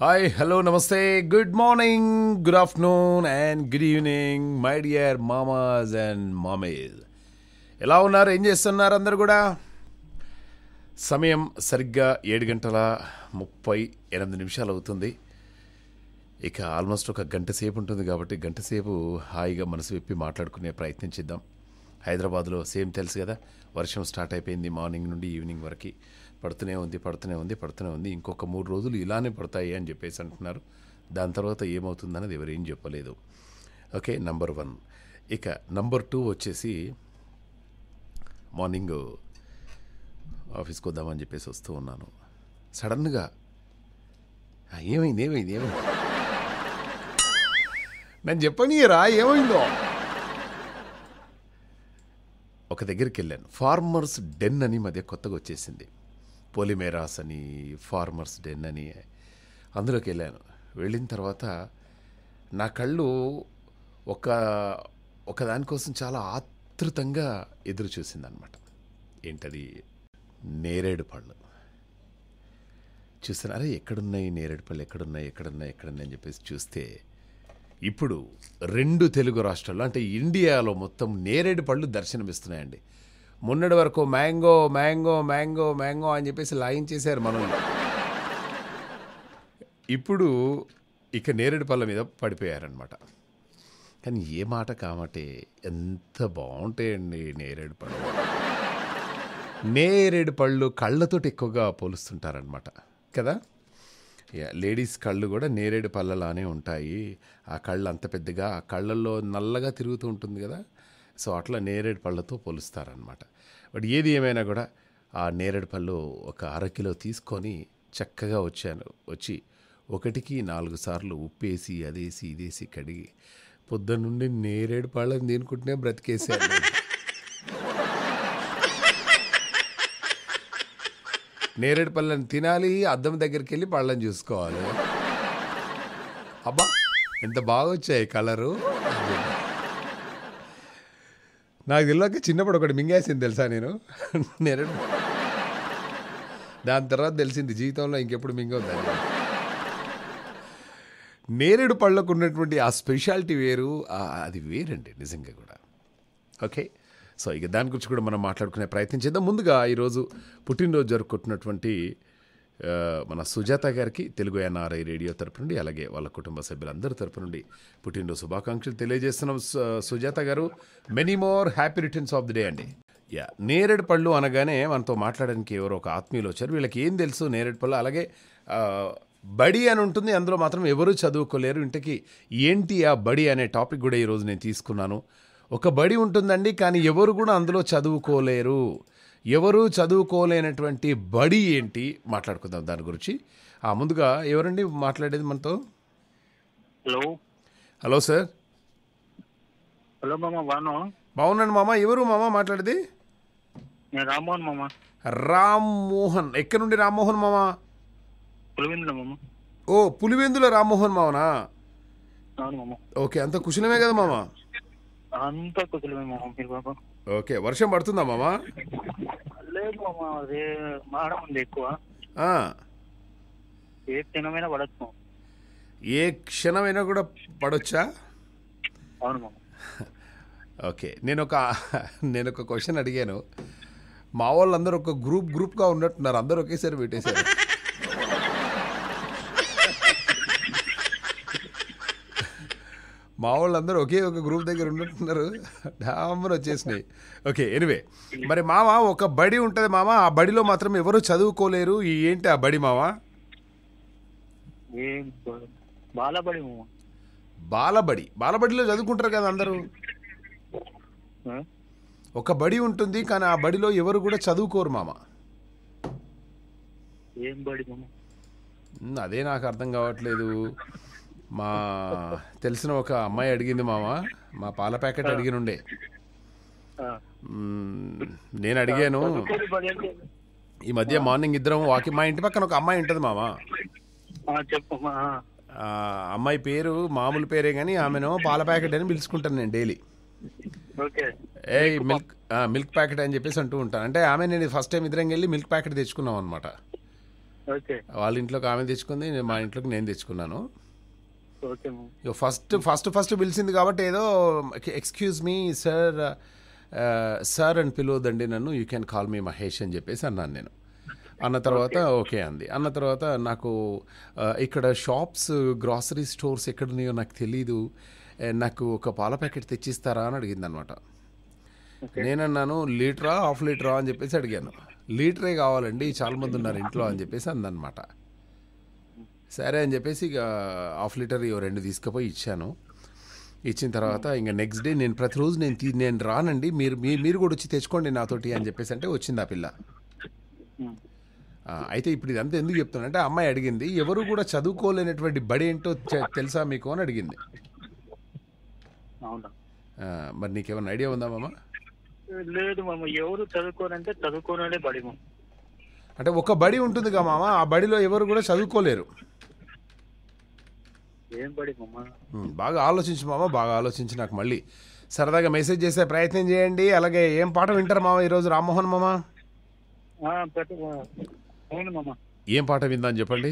Hi hello నమస్తే good morning good afternoon and good evening my dear మామాజ్ and మామేజ్ ఎలా ఉన్నారు ఏం చేస్తున్నారు అందరు కూడా సమయం సరిగ్గా ఏడు గంటల ముప్పై ఎనిమిది నిమిషాలు అవుతుంది ఇక ఆల్మోస్ట్ ఒక గంట సేపు ఉంటుంది కాబట్టి గంట సేపు హాయిగా మనసు విప్పి మాట్లాడుకునే ప్రయత్నం చేద్దాం హైదరాబాద్లో సేమ్ తెలుసు కదా వర్షం స్టార్ట్ అయిపోయింది మార్నింగ్ నుండి ఈవినింగ్ వరకు పడుతూనే ఉంది పడుతూనే ఉంది పడుతూనే ఉంది ఇంకొక మూడు రోజులు ఇలానే పడతాయి అని చెప్పేసి అంటున్నారు దాని తర్వాత అనేది ఎవరేం చెప్పలేదు ఓకే నంబర్ వన్ ఇక నంబర్ టూ వచ్చేసి మార్నింగ్ ఆఫీస్కి వద్దామని చెప్పేసి వస్తూ ఉన్నాను సడన్గా ఏమైంది ఏమైంది ఏమైంది నేను చెప్పని రా ఏమైందో ఒక దగ్గరికి వెళ్ళాను ఫార్మర్స్ డెన్ అని మధ్య కొత్తగా వచ్చేసింది పొలిమేరాస్ అని ఫార్మర్స్ డెన్ అని అందులోకి వెళ్ళాను వెళ్ళిన తర్వాత నా కళ్ళు ఒక ఒక దానికోసం చాలా ఆతృతంగా ఎదురు అనమాట ఏంటది నేరేడు పళ్ళు చూసాను అరే ఎక్కడున్నాయి నేరేడు పళ్ళు ఎక్కడున్నాయి ఎక్కడున్నాయి ఎక్కడున్నాయి అని చెప్పేసి చూస్తే ఇప్పుడు రెండు తెలుగు రాష్ట్రాల్లో అంటే ఇండియాలో మొత్తం నేరేడు పళ్ళు దర్శనమిస్తున్నాయండి మొన్నటి వరకు మ్యాంగో మ్యాంగో మ్యాంగో మ్యాంగో అని చెప్పేసి చేశారు మనం ఇప్పుడు ఇక నేరేడు పళ్ళ మీద పడిపోయారనమాట కానీ ఏ మాట కామటే ఎంత బాగుంటాయండి నేరేడు పళ్ళు నేరేడు పళ్ళు కళ్ళతోటి ఎక్కువగా పోలుస్తుంటారనమాట కదా లేడీస్ కళ్ళు కూడా నేరేడు పళ్ళలానే ఉంటాయి ఆ కళ్ళు అంత పెద్దగా ఆ కళ్ళల్లో నల్లగా తిరుగుతూ ఉంటుంది కదా సో అట్లా నేరేడు పళ్ళతో పోలుస్తారనమాట బట్ ఏది ఏమైనా కూడా ఆ నేరేడు పళ్ళు ఒక అరకిలో తీసుకొని చక్కగా వచ్చాను వచ్చి ఒకటికి నాలుగు సార్లు ఉప్పేసి అదేసి ఇదేసి కడిగి పొద్దున్నుండి నేరేడు పళ్ళని తినుకుంటేనే బ్రతికేసాను నేరేడు పళ్ళని తినాలి అద్దం దగ్గరికి వెళ్ళి పళ్ళని చూసుకోవాలి అబ్బా ఎంత బాగా వచ్చాయి కలరు నాకు తెలియక చిన్నప్పుడు ఒకటి మింగేసింది తెలుసా నేను నేను దాని తర్వాత తెలిసింది జీవితంలో ఇంకెప్పుడు మింగొద్దని నేరేడు పళ్ళకు ఉన్నటువంటి ఆ స్పెషాలిటీ వేరు అది వేరండి నిజంగా కూడా ఓకే సో ఇక దాని గురించి కూడా మనం మాట్లాడుకునే ప్రయత్నం చేద్దాం ముందుగా ఈరోజు పుట్టినరోజు జరుపుకుంటున్నటువంటి మన సుజాత గారికి తెలుగు ఎన్ఆర్ఐ రేడియో తరపు నుండి అలాగే వాళ్ళ కుటుంబ సభ్యులందరి తరపు నుండి పుట్టినరోజు శుభాకాంక్షలు తెలియజేస్తున్నాం సుజాత గారు many more happy returns of the day అండి యా నేరేడు పళ్ళు అనగానే మనతో మాట్లాడడానికి ఎవరో ఒక ఆత్మీయులు వచ్చారు వీళ్ళకి ఏం తెలుసు నేరేడు పళ్ళు అలాగే బడి అని ఉంటుంది అందులో మాత్రం ఎవరూ చదువుకోలేరు ఇంటికి ఏంటి ఆ బడి అనే టాపిక్ కూడా ఈరోజు నేను తీసుకున్నాను ఒక బడి ఉంటుందండి కానీ ఎవరు కూడా అందులో చదువుకోలేరు ఎవరూ చదువుకోలేనటువంటి బడి ఏంటి మాట్లాడుకుందాం దాని గురించి ముందుగా ఎవరండి మాట్లాడేది మనతో హలో హలో సార్ హలో మామ బాను బాగున్నాను మామ ఎవరు మామ మాట్లాడేది రామ్మోహన్ మామ రామ్మోహన్ ఎక్కడి నుండి రామ్మోహన్ మామ పులివెందుల మామ ఓ పులివెందుల రామ్మోహన్ మామనా ఓకే అంత కుశలమే కదా మామ అంత కుశలమే మామ ఓకే వర్షం పడుతుందా మామ లేదు మాడం ఉంది ఎక్కువ ఏ క్షణమైనా పడచ్చు ఏ క్షణమైనా కూడా పడొచ్చా అవును ఓకే నేను ఒక నేను ఒక క్వశ్చన్ అడిగాను మా వాళ్ళందరూ ఒక గ్రూప్ గ్రూప్గా ఉన్నట్టున్నారు అందరూ ఒకేసారి పెట్టేశారు మా వాళ్ళందరూ ఒకే ఒక గ్రూప్ దగ్గర ఉన్నట్టున్నారు డామర్ వచ్చేసినాయి ఓకే ఎనివే మరి మామ ఒక బడి ఉంటుంది మామ ఆ బడిలో మాత్రం ఎవరు చదువుకోలేరు ఏంటి ఆ బడి మామ బాలబడి బాలబడి బాలబడిలో చదువుకుంటారు కదా అందరూ ఒక బడి ఉంటుంది కానీ ఆ బడిలో ఎవరు కూడా చదువుకోరు మామ ఏం బడి మామ అదే నాకు అర్థం కావట్లేదు మా తెలిసిన ఒక అమ్మాయి అడిగింది మామ మా పాల ప్యాకెట్ అడిగినుండే నేను అడిగాను ఈ మధ్య మార్నింగ్ ఇద్దరం వాకింగ్ మా ఇంటి పక్కన ఒక అమ్మాయి ఉంటుంది మామ అమ్మాయి పేరు మామూలు పేరే కానీ ఆమెను పాల ప్యాకెట్ అని పిలుచుకుంటాను నేను daily a milk milk packet అని చెప్పేసి అంటూ ఉంటాను అంటే ఆమె నేను ఫస్ట్ టైం ఇద్దరం వెళ్ళి మిల్క్ ప్యాకెట్ తెచ్చుకున్నాం అనమాట వాళ్ళ ఇంట్లోకి ఆమె తెచ్చుకుంది మా ఇంట్లోకి నేను తెచ్చుకున్నాను ఫస్ట్ ఫస్ట్ ఫస్ట్ పిలిచింది కాబట్టి ఏదో ఎక్స్క్యూజ్ మీ సార్ సార్ అని పిలవదండి నన్ను you can call me Mahesh అని చెప్పేసి అన్నాను నేను అన్న తర్వాత ఓకే అంది అన్న తర్వాత నాకు uh, ఇక్కడ షాప్స్ గ్రాసరీ స్టోర్స్ ఎక్కడున్నాయో నాకు తెలీదు uh, నాకు ఒక పాల ప్యాకెట్ తెచ్చిస్తారా అని అడిగింది అనమాట నేనన్నాను లీటరా హాఫ్ లీటరా అని చెప్పేసి అడిగాను లీటరే కావాలండి చాలామంది ఉన్నారు ఇంట్లో అని చెప్పేసి అందనమాట సరే అని చెప్పేసి ఇక హాఫ్ లీటర్ ఇవ్వ రెండు తీసుకుపోయి ఇచ్చాను ఇచ్చిన తర్వాత ఇంకా నెక్స్ట్ డే నేను ప్రతిరోజు నేను నేను రానండి మీరు మీరు కూడా వచ్చి తెచ్చుకోండి నాతోటి అని చెప్పేసి అంటే వచ్చింది ఆ పిల్ల అయితే ఇప్పుడు ఇదంతా ఎందుకు చెప్తున్నా అంటే అమ్మాయి అడిగింది ఎవరు కూడా చదువుకోలేనటువంటి బడి ఏంటో తెలుసా మీకు అని అడిగింది మరి నీకేమైనా ఐడియా ఉందా మామ లేదు మామ ఎవరు చదువుకోనంటే చదువుకోనడే బడి అంటే ఒక బడి ఉంటుంది కదా మామ ఆ బడిలో ఎవరు కూడా చదువుకోలేరు బాగా ఆలోచించు మామ బాగా ఆలోచించి నాకు మళ్ళీ సరదాగా మెసేజ్ చేసే ప్రయత్నం చేయండి అలాగే ఏం పాట వింటారు మామ ఈరోజు రామ్మోహన్ మామ ఏం పాట అని చెప్పండి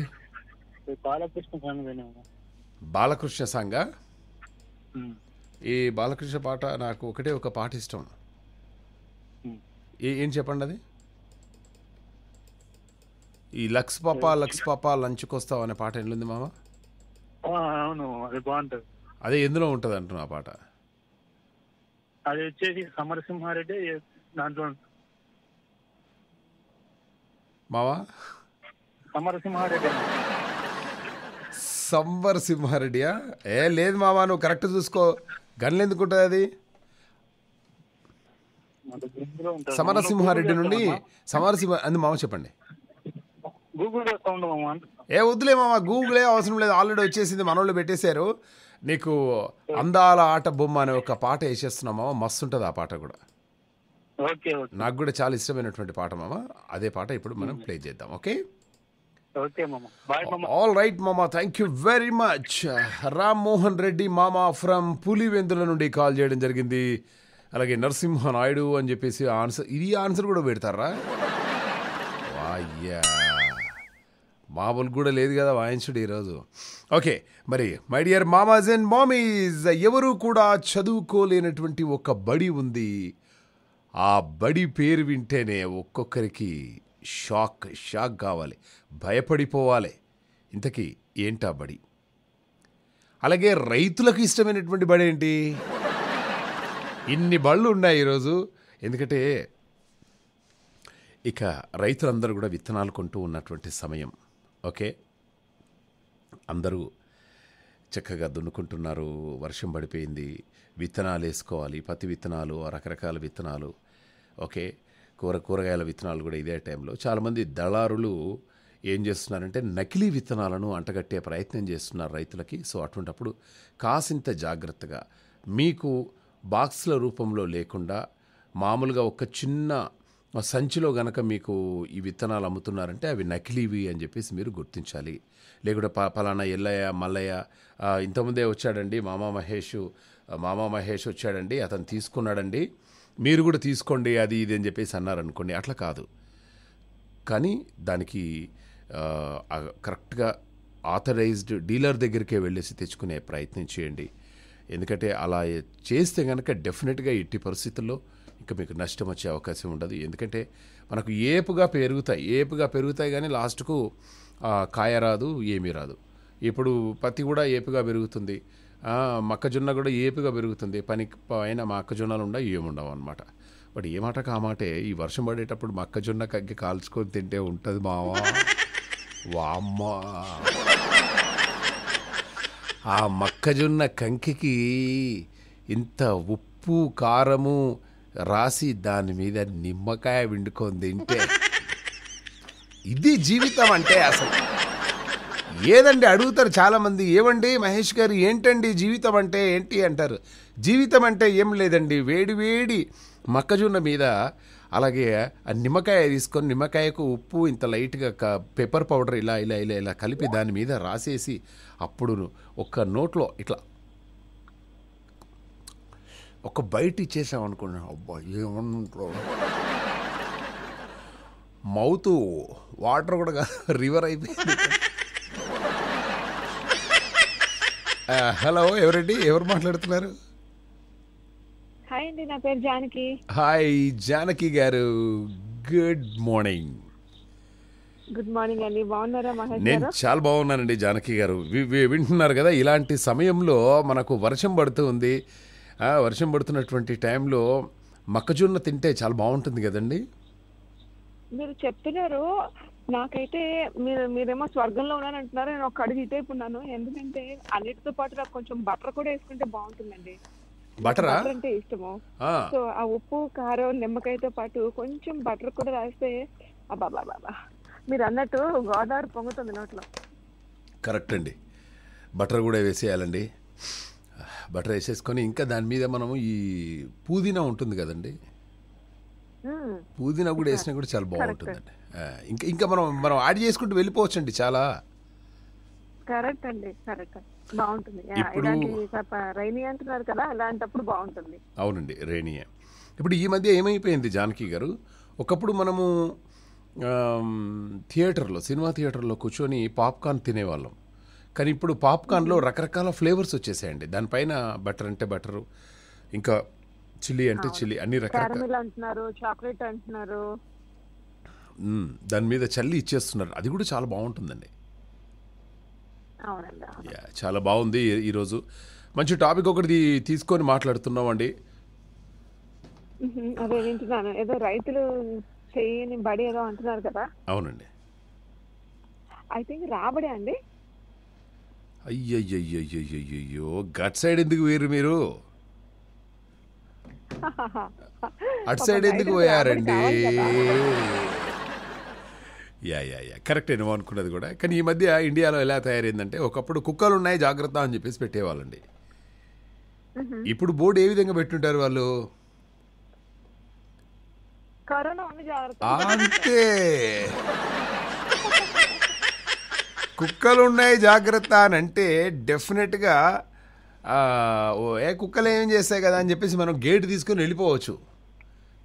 బాలకృష్ణ సాంగ్ ఈ బాలకృష్ణ పాట నాకు ఒకటే ఒక పాట ఇష్టం ఏం చెప్పండి అది ఈ లక్స్ పాప లక్స్ పాప లంచ్ వస్తావు అనే పాట ఎట్లుంది మామ అవును అది బాగుంటది అదే ఎందులో ఉంటుంది అంటున్నా పాట అది వచ్చేసి సమరసింహారెడ్డి దాంట్లో మావా సమరసింహారెడ్డి సంబర్ సింహారెడ్డియా ఏ లేదు మావా నువ్వు కరెక్ట్ చూసుకో గన్లు ఎందుకుంటుంది అది సమరసింహారెడ్డి నుండి సమరసింహ అందు మామ చెప్పండి ఏ వద్దులే గూగులే అవసరం లేదు ఆల్రెడీ వచ్చేసింది మనోళ్ళు పెట్టేశారు నీకు అందాల ఆట బొమ్మ అనే ఒక పాట వేసేస్తున్నామా మామ మస్తు ఉంటుంది ఆ పాట కూడా ఓకే నాకు కూడా చాలా ఇష్టమైనటువంటి పాట మామ అదే పాట ఇప్పుడు మనం ప్లే చేద్దాం ఓకే ఆల్ రైట్ మామ thank you very much Ram Mohan Reddy మామ ఫ్రమ్ పులివెందుల నుండి కాల్ చేయడం జరిగింది అలాగే నరసింహ నాయుడు అని చెప్పేసి ఆన్సర్ ఇది ఆన్సర్ కూడా పెడతారా వాయ్యా మామూలు కూడా లేదు కదా వాయించుడు ఈరోజు ఓకే మరి మై డియర్ మామాజ్ అండ్ మామీస్ ఎవరు కూడా చదువుకోలేనటువంటి ఒక బడి ఉంది ఆ బడి పేరు వింటేనే ఒక్కొక్కరికి షాక్ షాక్ కావాలి భయపడిపోవాలి ఇంతకీ ఏంటా బడి అలాగే రైతులకు ఇష్టమైనటువంటి బడి ఏంటి ఇన్ని బళ్ళు ఉన్నాయి ఈరోజు ఎందుకంటే ఇక రైతులందరూ కూడా విత్తనాలు కొంటూ ఉన్నటువంటి సమయం ఓకే అందరూ చక్కగా దున్నుకుంటున్నారు వర్షం పడిపోయింది విత్తనాలు వేసుకోవాలి పత్తి విత్తనాలు రకరకాల విత్తనాలు ఓకే కూర కూరగాయల విత్తనాలు కూడా ఇదే టైంలో చాలామంది దళారులు ఏం చేస్తున్నారంటే నకిలీ విత్తనాలను అంటగట్టే ప్రయత్నం చేస్తున్నారు రైతులకి సో అటువంటప్పుడు కాసింత జాగ్రత్తగా మీకు బాక్స్ల రూపంలో లేకుండా మామూలుగా ఒక చిన్న సంచిలో గనక మీకు ఈ విత్తనాలు అమ్ముతున్నారంటే అవి నకిలీవి అని చెప్పేసి మీరు గుర్తించాలి లేకుంటే ప పలానా ఎల్లయ్య మల్లయ్య ఇంతకుముందే వచ్చాడండి మామా మహేష్ మామా మహేష్ వచ్చాడండి అతను తీసుకున్నాడండి మీరు కూడా తీసుకోండి అది ఇది అని చెప్పేసి అన్నారనుకోండి అట్లా కాదు కానీ దానికి కరెక్ట్గా ఆథరైజ్డ్ డీలర్ దగ్గరికే వెళ్ళేసి తెచ్చుకునే ప్రయత్నం చేయండి ఎందుకంటే అలా చేస్తే కనుక డెఫినెట్గా ఇట్టి పరిస్థితుల్లో ఇంకా మీకు నష్టం వచ్చే అవకాశం ఉండదు ఎందుకంటే మనకు ఏపుగా పెరుగుతాయి ఏపుగా పెరుగుతాయి కానీ లాస్ట్కు కాయ రాదు ఏమీ రాదు ఇప్పుడు పత్తి కూడా ఏపుగా పెరుగుతుంది మొక్కజొన్న కూడా ఏపుగా పెరుగుతుంది పని పైన మొక్కజొన్నలు ఉండవు ఏముండవు అనమాట బట్ ఏ మాట కామాటే ఈ వర్షం పడేటప్పుడు మొక్కజొన్న కగ్గి కాల్చుకొని తింటే ఉంటుంది మావా వామ్మా ఆ మొక్కజొన్న కంకికి ఇంత ఉప్పు కారము రాసి దాని మీద నిమ్మకాయ విండుకొని తింటే ఇది జీవితం అంటే అసలు ఏదండి అడుగుతారు చాలామంది ఏమండి మహేష్ గారు ఏంటండి జీవితం అంటే ఏంటి అంటారు జీవితం అంటే ఏం లేదండి వేడి వేడి మొక్కజొన్న మీద అలాగే ఆ నిమ్మకాయ తీసుకొని నిమ్మకాయకు ఉప్పు ఇంత లైట్గా క పెప్పర్ పౌడర్ ఇలా ఇలా ఇలా ఇలా కలిపి దాని మీద రాసేసి అప్పుడు ఒక్క నోట్లో ఇట్లా ఒక బయట ఇచ్చేసాం అనుకున్నాను అబ్బా ఏమనుకో మౌత్ వాటర్ కూడా రివర్ అయిపోయింది హలో ఎవరండి ఎవరు మాట్లాడుతున్నారు హాయ్ అండి నా పేరు జానకి హాయ్ జానకి గారు గుడ్ మార్నింగ్ గుడ్ మార్నింగ్ అండి బాగున్నారా మహేష్ నేను చాలా బాగున్నానండి జానకి గారు వింటున్నారు కదా ఇలాంటి సమయంలో మనకు వర్షం పడుతుంది ఉంది వర్షం పడుతున్నటువంటి టైంలో మొక్కజొన్న తింటే చాలా బాగుంటుంది కదండి మీరు చెప్తున్నారు నాకైతే మీరు మీరేమో స్వర్గంలో ఉన్నాను అంటున్నారు నేను ఒక అడుగు ఇటు ఉన్నాను ఎందుకంటే అన్నిటితో పాటు నాకు కొంచెం బటర్ కూడా వేసుకుంటే బాగుంటుందండి బటర్ అంటే ఇష్టము సో ఆ ఉప్పు కారం నిమ్మకాయతో పాటు కొంచెం బటర్ కూడా రాస్తే అబ్బాబా బాబా మీరు అన్నట్టు గోదావరి పొంగుతుంది నోట్లో కరెక్ట్ అండి బటర్ కూడా వేసేయాలండి బటర్ వేసేసుకొని ఇంకా దాని మీద మనం ఈ పుదీనా ఉంటుంది కదండి పుదీనా కూడా వేసినా కూడా చాలా బాగుంటుందండి ఇంకా ఇంకా మనం మనం యాడ్ చేసుకుంటూ వెళ్ళిపోవచ్చు అండి చాలా కరెక్ట్ అండి కరెక్ట్ బాగుంటుంది రైనీ అంటున్నారు కదా అలాంటప్పుడు బాగుంటుంది అవునండి రైనీ ఇప్పుడు ఈ మధ్య ఏమైపోయింది జానకి గారు ఒకప్పుడు మనము థియేటర్లో సినిమా థియేటర్లో కూర్చొని పాప్కార్న్ తినేవాళ్ళం కానీ ఇప్పుడు పాప్కార్న్లో రకరకాల ఫ్లేవర్స్ వచ్చేసాయండి దానిపైన బటర్ అంటే బటరు ఇంకా చిల్లీ అంటే చిల్లీ అన్ని రకరకాల అంటున్నారు చాక్లెట్ అంటున్నారు దాని మీద చల్లి ఇచ్చేస్తున్నారు అది కూడా చాలా బాగుంటుందండి చాలా బాగుంది ఈరోజు మంచి టాపిక్ ఒకటి తీసుకొని మాట్లాడుతున్నాం అండి అదే వింటున్నాను ఏదో రైతులు చేయని బడి ఏదో అంటున్నారు కదా అవునండి ఐ థింక్ రాబడి అండి అయ్యయ్యో గట్ సైడ్ ఎందుకు వేరు మీరు అటు సైడ్ ఎందుకు పోయారండి యా యా యా కరెక్ట్ నేను అనుకున్నది కూడా కానీ ఈ మధ్య ఇండియాలో ఎలా తయారైందంటే ఒకప్పుడు కుక్కలు ఉన్నాయి జాగ్రత్త అని చెప్పేసి పెట్టేవాళ్ళండి ఇప్పుడు బోర్డు ఏ విధంగా పెట్టుంటారు వాళ్ళు అంతే కుక్కలు ఉన్నాయి జాగ్రత్త అని అంటే డెఫినెట్గా ఏ కుక్కలు ఏం చేస్తాయి కదా అని చెప్పేసి మనం గేట్ తీసుకుని వెళ్ళిపోవచ్చు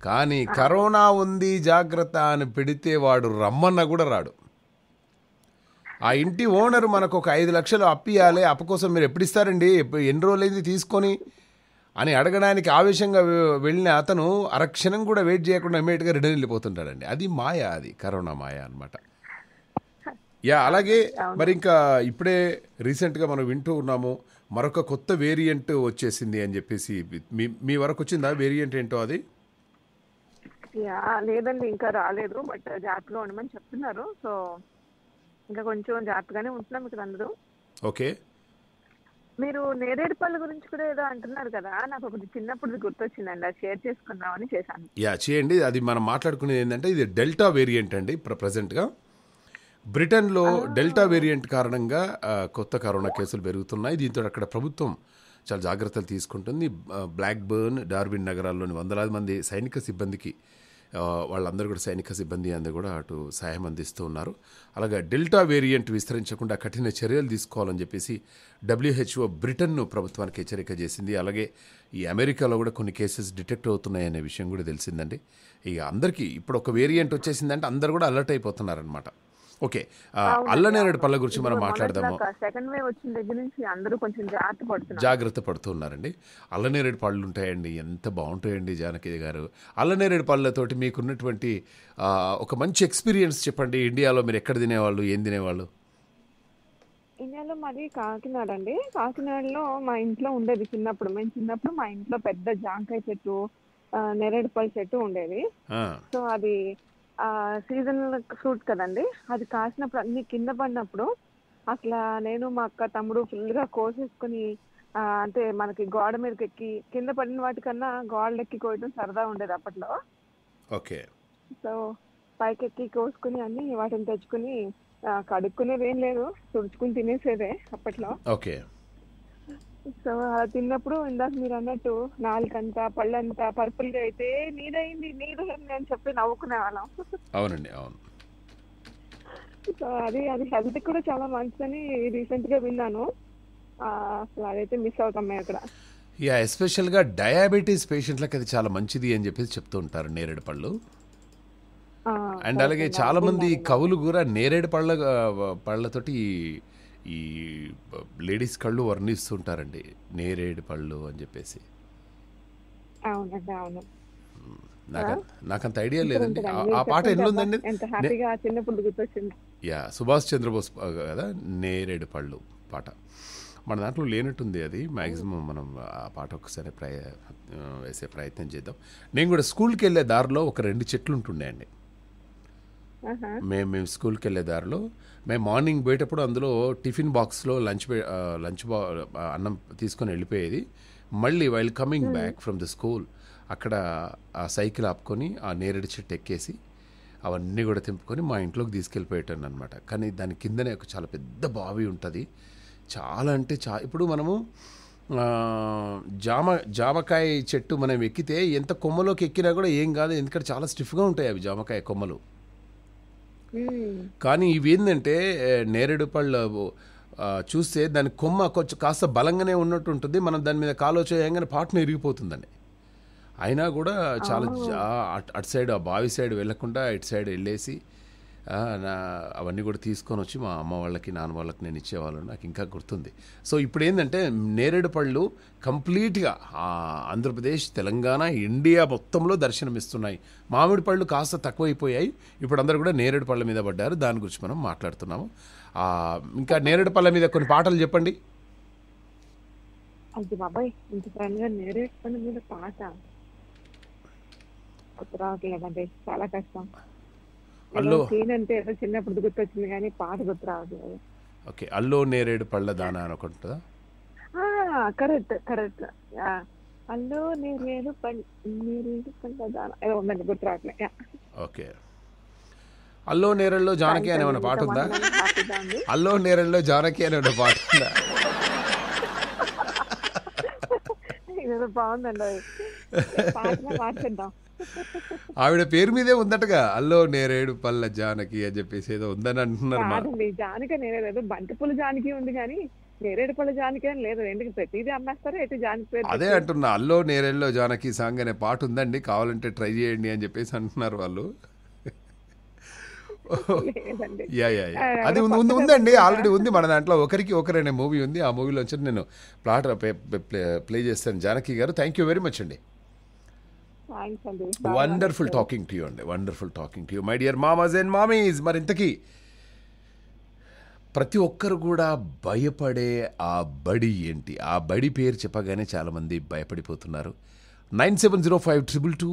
కానీ కరోనా ఉంది జాగ్రత్త అని పెడితే వాడు రమ్మన్న కూడా రాడు ఆ ఇంటి ఓనర్ మనకు ఒక ఐదు లక్షలు అప్పియాలి అప్పు కోసం మీరు ఎప్పుడు ఇస్తారండి ఎన్ని రోజులైంది తీసుకొని అని అడగడానికి ఆవేశంగా వెళ్ళిన అతను అరక్షణం కూడా వెయిట్ చేయకుండా ఇమీడియట్గా రిటర్న్ వెళ్ళిపోతుంటాడండి అది మాయ అది కరోనా మాయ అనమాట యా అలాగే మరి ఇంకా ఇప్పుడే రీసెంట్గా మనం వింటూ ఉన్నాము మరొక కొత్త వేరియంట్ వచ్చేసింది అని చెప్పేసి మీ మీ వరకు వచ్చిందా వేరియంట్ ఏంటో అది యా లేదండి ఇంకా రాలేదు బట్ జాగ్రత్తగా ఉండమని చెప్తున్నారు సో ఇంకా కొంచెం జాగ్రత్తగానే ఉంటున్నాం ఇక్కడ అందరూ ఓకే మీరు నేరేడుపల్లి గురించి కూడా ఏదో అంటున్నారు కదా నాకు ఒకటి చిన్నప్పుడు గుర్తొచ్చిందండి అది షేర్ చేసుకుందామని చేశాను యా చేయండి అది మనం మాట్లాడుకునేది ఏంటంటే ఇది డెల్టా వేరియంట్ అండి ప్రజెంట్గా బ్రిటన్లో డెల్టా వేరియంట్ కారణంగా కొత్త కరోనా కేసులు పెరుగుతున్నాయి దీంతో అక్కడ ప్రభుత్వం చాలా జాగ్రత్తలు తీసుకుంటుంది బ్లాక్ బర్న్ డార్విన్ నగరాల్లోని వందలాది మంది సైనిక సిబ్బందికి వాళ్ళందరూ కూడా సైనిక సిబ్బంది అందరూ కూడా అటు సహాయం అందిస్తూ ఉన్నారు అలాగే డెల్టా వేరియంట్ విస్తరించకుండా కఠిన చర్యలు తీసుకోవాలని చెప్పేసి డబ్ల్యూహెచ్ఓ బ్రిటన్ను ప్రభుత్వానికి హెచ్చరిక చేసింది అలాగే ఈ అమెరికాలో కూడా కొన్ని కేసెస్ డిటెక్ట్ అవుతున్నాయనే విషయం కూడా తెలిసిందండి ఇక అందరికీ ఇప్పుడు ఒక వేరియంట్ వచ్చేసిందంటే అందరు కూడా అలర్ట్ అయిపోతున్నారనమాట ఓకే అల్లనేరేడు పళ్ళ గురించి మనం మాట్లాడదాము సెకండ్ వేవ్ వచ్చిన దగ్గర నుంచి అందరూ కొంచెం జాగ్రత్త పడుతున్నారు జాగ్రత్త పడుతున్నారండి అల్లనేరేడు పళ్ళు ఉంటాయండి ఎంత బాగుంటాయండి జానకి గారు అల్లనేరేడు పళ్ళతోటి మీకున్నటువంటి ఒక మంచి ఎక్స్పీరియన్స్ చెప్పండి ఇండియాలో మీరు ఎక్కడ తినేవాళ్ళు ఏం తినేవాళ్ళు ఇండియాలో మాది కాకినాడ అండి కాకినాడలో మా ఇంట్లో ఉండేది చిన్నప్పుడు మేము చిన్నప్పుడు మా ఇంట్లో పెద్ద జాంకాయ చెట్టు నేరేడుపల్లి చెట్టు ఉండేది సో అది సీజనల్ ఫ్రూట్ కదండి అది కాసినప్పుడు అన్ని కింద పడినప్పుడు అసలు నేను మా అక్క తమ్ముడు ఫుల్గా కోసేసుకుని అంటే మనకి గోడ మీదకి ఎక్కి కింద పడిన వాటికన్నా గోడలు ఎక్కి కోయడం సరదా ఉండేది అప్పట్లో ఓకే సో పైకెక్కి కోసుకుని అన్ని వాటిని తెచ్చుకుని కడుక్కునేది ఏం లేదు తుడుచుకుని తినేసేదే అప్పట్లో ఓకే సో అలా తిన్నప్పుడు ఇందాక మీరు అన్నట్టు నాలుకంతా పళ్ళంతా పర్పుల్ గా అయితే నీదైంది నీదైంది అని చెప్పి నవ్వుకునే వాళ్ళం అవునండి అవును సో అది అది హెల్త్ కూడా చాలా మంచిదని రీసెంట్ గా విన్నాను అసలు అదైతే మిస్ అవుతాం అక్కడ యా ఎస్పెషల్గా డయాబెటీస్ పేషెంట్లకు అది చాలా మంచిది అని చెప్పేసి చెప్తూ ఉంటారు నేరేడు పళ్ళు అండ్ అలాగే చాలామంది కవులు కూడా నేరేడు పళ్ళ పళ్ళతోటి ఈ లేడీస్ కళ్ళు వర్ణిస్తుంటారండి నేరేడు పళ్ళు అని చెప్పేసి నాకు నాకంత ఐడియా లేదండి ఆ పాట ఎన్నుందండి యా సుభాష్ చంద్రబోస్ కదా నేరేడు పళ్ళు పాట మన దాంట్లో లేనట్టుంది అది మ్యాక్సిమం మనం ఆ పాట ఒకసారి ప్రయ వేసే ప్రయత్నం చేద్దాం నేను కూడా స్కూల్కి వెళ్ళే దారిలో ఒక రెండు చెట్లు ఉంటుండే అండి మేము మేము స్కూల్కి వెళ్ళే దారిలో మేము మార్నింగ్ పోయేటప్పుడు అందులో టిఫిన్ బాక్స్లో లంచ్ లంచ్ బా అన్నం తీసుకొని వెళ్ళిపోయేది మళ్ళీ while coming back from the school అక్కడ ఆ సైకిల్ ఆపుకొని ఆ నేరేడు చెట్టు ఎక్కేసి అవన్నీ కూడా తెంపుకొని మా ఇంట్లోకి తీసుకెళ్ళిపోయేటాను అనమాట కానీ దాని కిందనే ఒక చాలా పెద్ద బావి ఉంటుంది చాలా అంటే చా ఇప్పుడు మనము జామ జామకాయ చెట్టు మనం ఎక్కితే ఎంత కొమ్మలోకి ఎక్కినా కూడా ఏం కాదు ఎందుకంటే చాలా స్టిఫ్గా ఉంటాయి అవి జామకాయ కొమ్మలు కానీ ఇవి ఏంటంటే నేరేడు పళ్ళు చూస్తే దాని కొమ్మ కొంచెం కాస్త బలంగానే ఉన్నట్టు ఉంటుంది మనం దాని మీద కాలో చేయగానే పాటను ఇరిగిపోతుందని అయినా కూడా చాలా అటు సైడ్ ఆ బావి సైడ్ వెళ్లకుండా ఇటు సైడ్ వెళ్ళేసి నా అవన్నీ కూడా తీసుకొని వచ్చి మా అమ్మ వాళ్ళకి నాన్న వాళ్ళకి నేను ఇచ్చేవాళ్ళను నాకు ఇంకా గుర్తుంది సో ఇప్పుడు ఏంటంటే నేరేడు పళ్ళు కంప్లీట్గా ఆంధ్రప్రదేశ్ తెలంగాణ ఇండియా మొత్తంలో దర్శనమిస్తున్నాయి మామిడి పళ్ళు కాస్త తక్కువైపోయాయి ఇప్పుడు అందరూ కూడా నేరేడు పళ్ళ మీద పడ్డారు దాని గురించి మనం మాట్లాడుతున్నాము ఇంకా నేరేడు పళ్ళ మీద కొన్ని పాటలు చెప్పండి బాబాయ్ చాలా కష్టం అల్లు సీన్ అంటే ఏదో చిన్నప్పుడు గుర్తొచ్చింది కానీ పాట రాదు ఓకే అల్లు నేరేడు పళ్ళ దాన అని ఒకటి ఉంటుందా కరెక్ట్ కరెక్ట్ అల్లు నేరేడు పళ్ళ నేరేడు పళ్ళ దాన ఏదో ఉందండి గుర్తురాట్లే ఓకే అల్లో నేరల్లో జానకి అనే ఉన్న పాట ఉందా అల్లో నేరల్లో జానకి అనే ఉన్న పాట ఉందా బాగుందండి ఆవిడ పేరు మీదే ఉందటగా అల్లో నేరేడు పల్ల జానకి అని చెప్పేసి ఏదో ఉందని అంటున్నారు జానక నేరేదో బంతిపూల జానకి ఉంది కానీ నేరేడు పళ్ళ జానకి అని లేదు ఎందుకు ప్రతిదీ అమ్మేస్తారు ఎటు జానకి అదే అంటున్నా అల్లో నేరేడులో జానకి సాంగ్ అనే పాట ఉందండి కావాలంటే ట్రై చేయండి అని చెప్పేసి అంటున్నారు వాళ్ళు అది ఉంది ఉందండి ఆల్రెడీ ఉంది మన దాంట్లో ఒకరికి ఒకరనే మూవీ ఉంది ఆ మూవీలో వచ్చి నేను ప్లాట్ ప్లే చేస్తాను జానకి గారు థ్యాంక్ యూ వెరీ మచ్ అండి వండర్ఫుల్ టాకింగ్ టు యూ అండి wonderful talking to you my dear మామాజ్ అండ్ మామీస్ మరి ఇంతకీ ప్రతి ఒక్కరు కూడా భయపడే ఆ బడి ఏంటి ఆ బడి పేరు చెప్పగానే చాలామంది భయపడిపోతున్నారు nine seven zero five triple two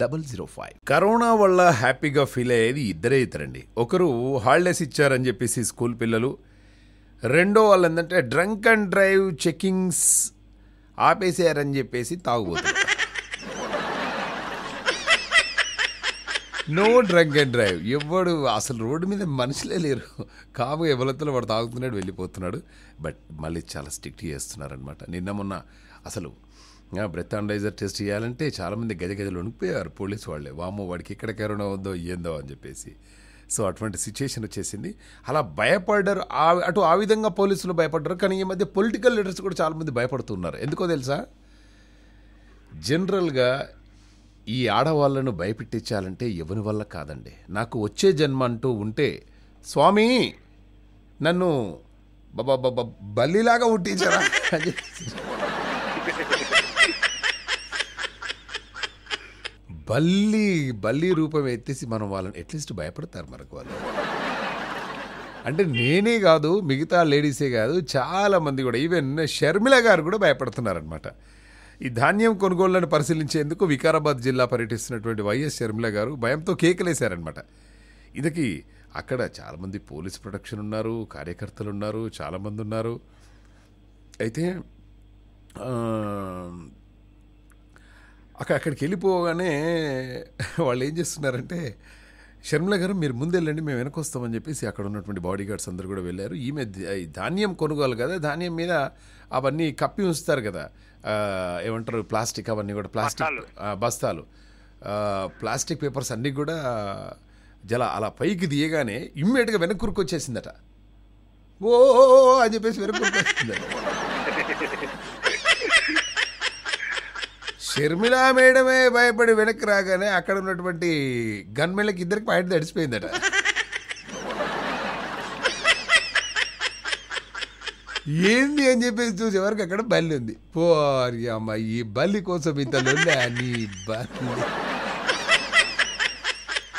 double zero five corona వల్ల హ్యాపీగా ఫీల్ అయ్యేది ఇద్దరే ఇద్దరండి ఒకరు హాలిడేస్ ఇచ్చారని చెప్పేసి స్కూల్ పిల్లలు రెండో వాళ్ళు ఏంటంటే డ్రంక్ అండ్ డ్రైవ్ చెకింగ్స్ ఆపేసారని చెప్పేసి తాగుబోతుంది నో డ్రగ్ అండ్ డ్రైవ్ ఎవడు అసలు రోడ్డు మీద మనుషులే లేరు కావు ఎవలతలో వాడు తాగుతున్నాడు వెళ్ళిపోతున్నాడు బట్ మళ్ళీ చాలా స్ట్రిక్ట్ చేస్తున్నారనమాట నిన్న మొన్న అసలు అనలైజర్ టెస్ట్ చేయాలంటే చాలామంది గజ గజలు వణికిపోయారు పోలీసు వాళ్ళే వామో వాడికి ఎక్కడ కరోనా ఉందో ఏందో అని చెప్పేసి సో అటువంటి సిచ్యుయేషన్ వచ్చేసింది అలా భయపడ్డారు అటు ఆ విధంగా పోలీసులు భయపడ్డారు కానీ ఈ మధ్య పొలిటికల్ లీడర్స్ కూడా చాలామంది భయపడుతున్నారు ఎందుకో తెలుసా జనరల్గా ఈ ఆడవాళ్లను భయపెట్టించాలంటే ఎవరి వల్ల కాదండి నాకు వచ్చే జన్మ అంటూ ఉంటే స్వామి నన్ను బల్లిలాగా ఉట్టించారా బల్లి బల్లి రూపం ఎత్తేసి మనం వాళ్ళని అట్లీస్ట్ భయపడతారు మనకు వాళ్ళు అంటే నేనే కాదు మిగతా లేడీసే కాదు చాలామంది కూడా ఈవెన్ షర్మిల గారు కూడా భయపడుతున్నారనమాట ఈ ధాన్యం కొనుగోళ్లను పరిశీలించేందుకు వికారాబాద్ జిల్లా పర్యటిస్తున్నటువంటి వైఎస్ షర్మిల గారు భయంతో కేకలేశారనమాట ఇదకి అక్కడ చాలామంది పోలీస్ ప్రొటెక్షన్ ఉన్నారు కార్యకర్తలు ఉన్నారు చాలామంది ఉన్నారు అయితే అక్కడ అక్కడికి వెళ్ళిపోగానే వాళ్ళు ఏం చేస్తున్నారంటే షర్మిల గారు మీరు ముందెళ్ళండి మేము వెనకొస్తామని చెప్పేసి అక్కడ ఉన్నటువంటి బాడీ గార్డ్స్ అందరు కూడా వెళ్ళారు ఈమె ధాన్యం కొనుగోలు కదా ధాన్యం మీద అవన్నీ కప్పి ఉంచుతారు కదా ఏమంటారు ప్లాస్టిక్ అవన్నీ కూడా ప్లాస్టిక్ బస్తాలు ప్లాస్టిక్ పేపర్స్ అన్నీ కూడా జల అలా పైకి దియగానే ఇమ్మీడియట్గా వెనక్కురుకు వచ్చేసిందట ఓ అని చెప్పేసి వెనక్కురుకు వచ్చేసిందట షర్మిలా మేడమే భయపడి వెనక్కి రాగానే అక్కడ ఉన్నటువంటి గన్మెళ్ళకి ఇద్దరికి పాయింట్ తడిచిపోయిందట ఏంది అని చెప్పేసి చూసే వరకు అక్కడ బల్లి ఉంది పోరి అమ్మ ఈ బల్లి కోసం ఇంత నీ బల్లి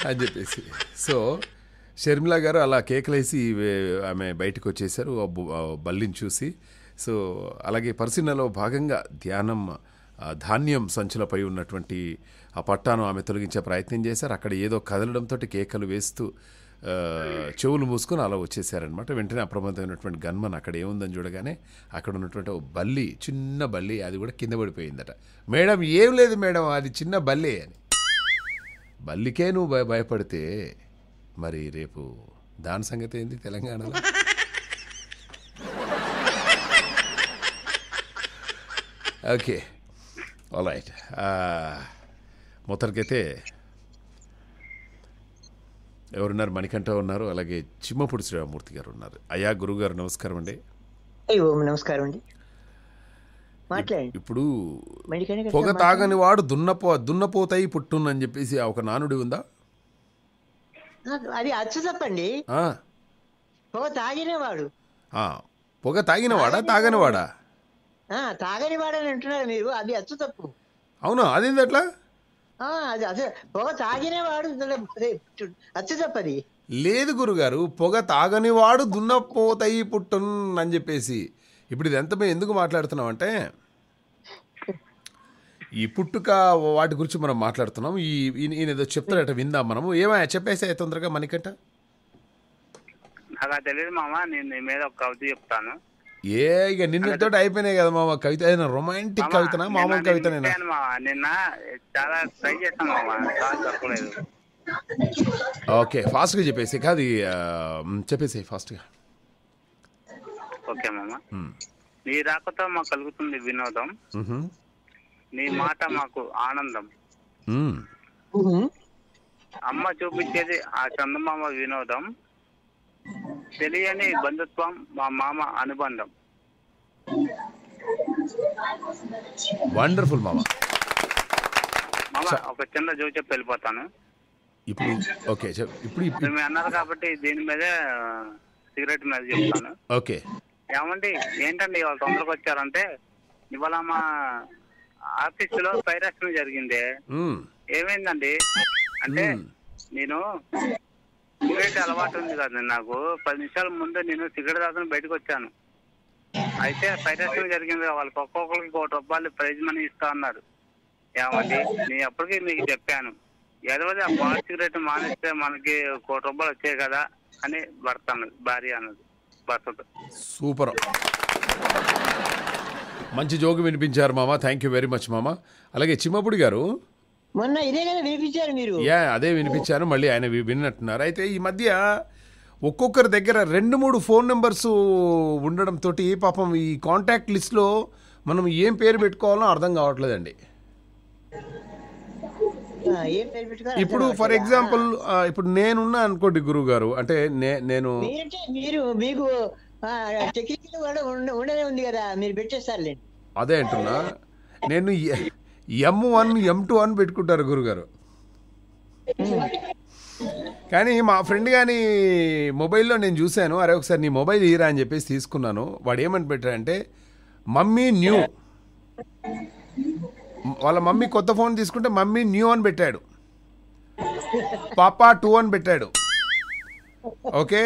అని చెప్పేసి సో షర్మిల గారు అలా కేకలేసి ఆమె బయటకు వచ్చేసారు బల్లిని చూసి సో అలాగే పరిశీలనలో భాగంగా ధ్యానం ధాన్యం సంచులపై ఉన్నటువంటి ఆ పట్టాను ఆమె తొలగించే ప్రయత్నం చేశారు అక్కడ ఏదో కదలడంతో కేకలు వేస్తూ చెవులు మూసుకొని అలా వచ్చేసారనమాట వెంటనే అప్రమత్తమైనటువంటి గన్మన్ అక్కడ ఏముందని చూడగానే అక్కడ ఉన్నటువంటి ఓ బల్లి చిన్న బల్లి అది కూడా కింద పడిపోయిందట మేడం ఏం లేదు మేడం అది చిన్న బల్లి అని బల్లికే నువ్వు భయ భయపడితే మరి రేపు దాని సంగతి ఏంది తెలంగాణలో ఓకే రైట్ uh, మొత్తానికైతే ఎవరున్నారు మణికంఠ ఉన్నారు అలాగే చిమ్మపూడి శ్రీరామూర్తి గారు ఉన్నారు అయ్యా గురువు గారు నమస్కారం అండి నమస్కారం అండి ఇప్పుడు పొగ తాగని వాడు దున్నపో దున్నపోతాయి పుట్టునని చెప్పేసి ఒక నానుడి ఉందా అది అచ్చు చెప్పండి పొగ తాగినవాడు పొగ తాగినవాడా తాగనివాడా తాగని వాడని అంటున్నారు మీరు అది అచ్చు తప్పు అవునా అది ఎట్లా అది అదే పొగ వాడు అచ్చు తప్పది లేదు గురుగారు పొగ తాగనివాడు దున్నపోతాయి పుట్టున్ అని చెప్పేసి ఇప్పుడు ఇదంతా మేము ఎందుకు మాట్లాడుతున్నాం అంటే ఈ పుట్టుక వాటి గురించి మనం మాట్లాడుతున్నాం ఈ ఈయన ఏదో చెప్తాడట విందాం మనము ఏమైనా చెప్పేసి తొందరగా మనకంట నాకు తెలియదు మామ నేను మీద ఒక కవిత చెప్తాను ఏ ఇక తోట అయిపోయినాయి కదా మామ కవిత ఏదైనా రొమాంటిక్ కవిత మామూలు కవిత నిన్న చాలా ట్రై చేస్తాను ఓకే చెప్పేసి కాదు చెప్పేసి గా ఓకే మామ నీ రాకతో మాకు కలుగుతుంది వినోదం నీ మాట మాకు ఆనందం అమ్మ చూపించేది ఆ చందమామ వినోదం తెలియని బంధుత్వం మా మామ అనుబంధం వండర్ఫుల్ మామ ఒక చిన్న జో చెప్పి వెళ్ళిపోతాను ఇప్పుడు ఓకే ఇప్పుడు మేము అన్నారు కాబట్టి దీని మీద సిగరెట్ uh, మీద చెప్తాను ఓకే ఏమండి ఏంటండి ఇవాళ తొందరగా వచ్చారంటే ఇవాళ మా ఆఫీస్ లో పైరక్షణ జరిగింది hmm. ఏమైందండి అంటే hmm. నేను సిగరెట్ అలవాటు ఉంది కదా నాకు పది నిమిషాల ముందు నేను సిగరెట్ తాగుతుని బయటకు వచ్చాను అయితే పైరస్యం జరిగింది వాళ్ళకి ఒక్కొక్కరికి కోటి రూపాయలు ప్రైజ్ మనీ ఇస్తా అన్నారు ఏమండి నేను అప్పటికే మీకు చెప్పాను ఎదవది ఆ పాల సిగరెట్ మానేస్తే మనకి కోటి రూపాయలు వచ్చాయి కదా అని భర్త అన్నది భార్య అన్నది భర్త సూపర్ మంచి జోగు వినిపించారు మామ థ్యాంక్ యూ వెరీ మచ్ మామ అలాగే చిమ్మపుడి గారు మొన్న ఇదే కదా వినిపించారు మీరు యా అదే వినిపించాను మళ్ళీ ఆయన విన్నట్టున్నారు అయితే ఈ మధ్య ఒక్కొక్కరి దగ్గర రెండు మూడు ఫోన్ నెంబర్స్ తోటి పాపం ఈ కాంటాక్ట్ లిస్ట్లో మనం ఏం పేరు పెట్టుకోవాలో అర్థం కావట్లేదండి ఇప్పుడు ఫర్ ఎగ్జాంపుల్ ఇప్పుడు నేనున్నా అనుకోండి గురువు గారు అంటే నేను మీరు మీకు ఉంది కదా మీరు పెట్టేస్తారు అదే అంటున్నా నేను ఎం వన్ ఎం టూ అని పెట్టుకుంటారు గురుగారు కానీ మా ఫ్రెండ్ కానీ మొబైల్లో నేను చూశాను అరే ఒకసారి నీ మొబైల్ ఇరా అని చెప్పేసి తీసుకున్నాను వాడు ఏమని పెట్టాడంటే మమ్మీ న్యూ వాళ్ళ మమ్మీ కొత్త ఫోన్ తీసుకుంటే మమ్మీ న్యూ అని పెట్టాడు పాపా టూ అని పెట్టాడు ఓకే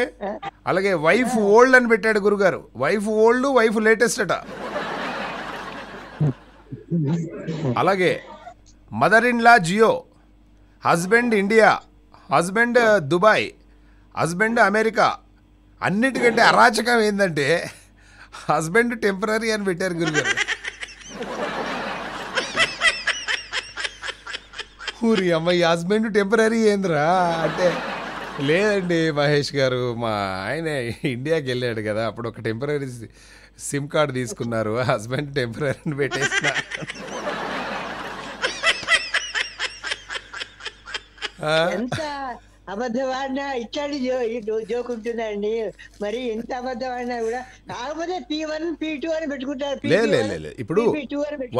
అలాగే వైఫ్ ఓల్డ్ అని పెట్టాడు గురుగారు వైఫ్ ఓల్డ్ వైఫ్ లేటెస్ట్ అట అలాగే mother in law Jio husband India husband Dubai husband America అన్నిటికంటే అరాచకం ఏంటంటే హస్బెండ్ టెంపరీ అని పెట్టారు గురుగారు ఊరి అమ్మాయి హస్బెండ్ టెంపరీ ఏందిరా అంటే లేదండి మహేష్ గారు మా ఆయన ఇండియాకి వెళ్ళాడు కదా అప్పుడు ఒక టెంపరీ సిమ్ కార్డ్ తీసుకున్నారు హస్బెండ్ టెంపరీ పెట్టేసిన ఎంత అబద్ధమాడినా ఇట్లాంటి జో జోకుంటుందండి మరి ఎంత అబద్ధమాడినా కూడా కాకపోతే పి వన్ పి టూ అని పెట్టుకుంటారు ఇప్పుడు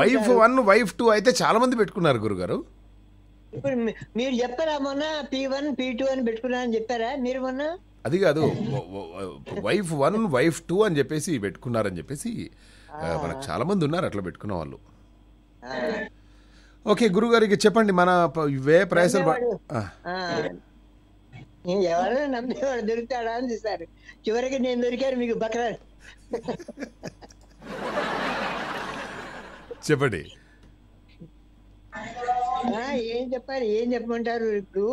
వైఫ్ వన్ వైఫ్ టూ అయితే చాలా మంది పెట్టుకున్నారు గురుగారు ఇప్పుడు మీరు చెప్పారా మొన్న పి వన్ పి టూ అని పెట్టుకున్నారని చెప్పారా మీరు మొన్న అది కాదు వైఫ్ వన్ వైఫ్ టూ అని చెప్పేసి పెట్టుకున్నారని చెప్పేసి మనకు చాలా మంది ఉన్నారు అట్లా పెట్టుకున్న వాళ్ళు ఓకే గారికి చెప్పండి మన వే ప్రయాసాలు దొరుకుతాడా అని చూసారు చివరికి నేను దొరికాను మీకు బక్రా చెప్పండి ఏం చెప్పాలి ఏం చెప్పమంటారు ఇప్పుడు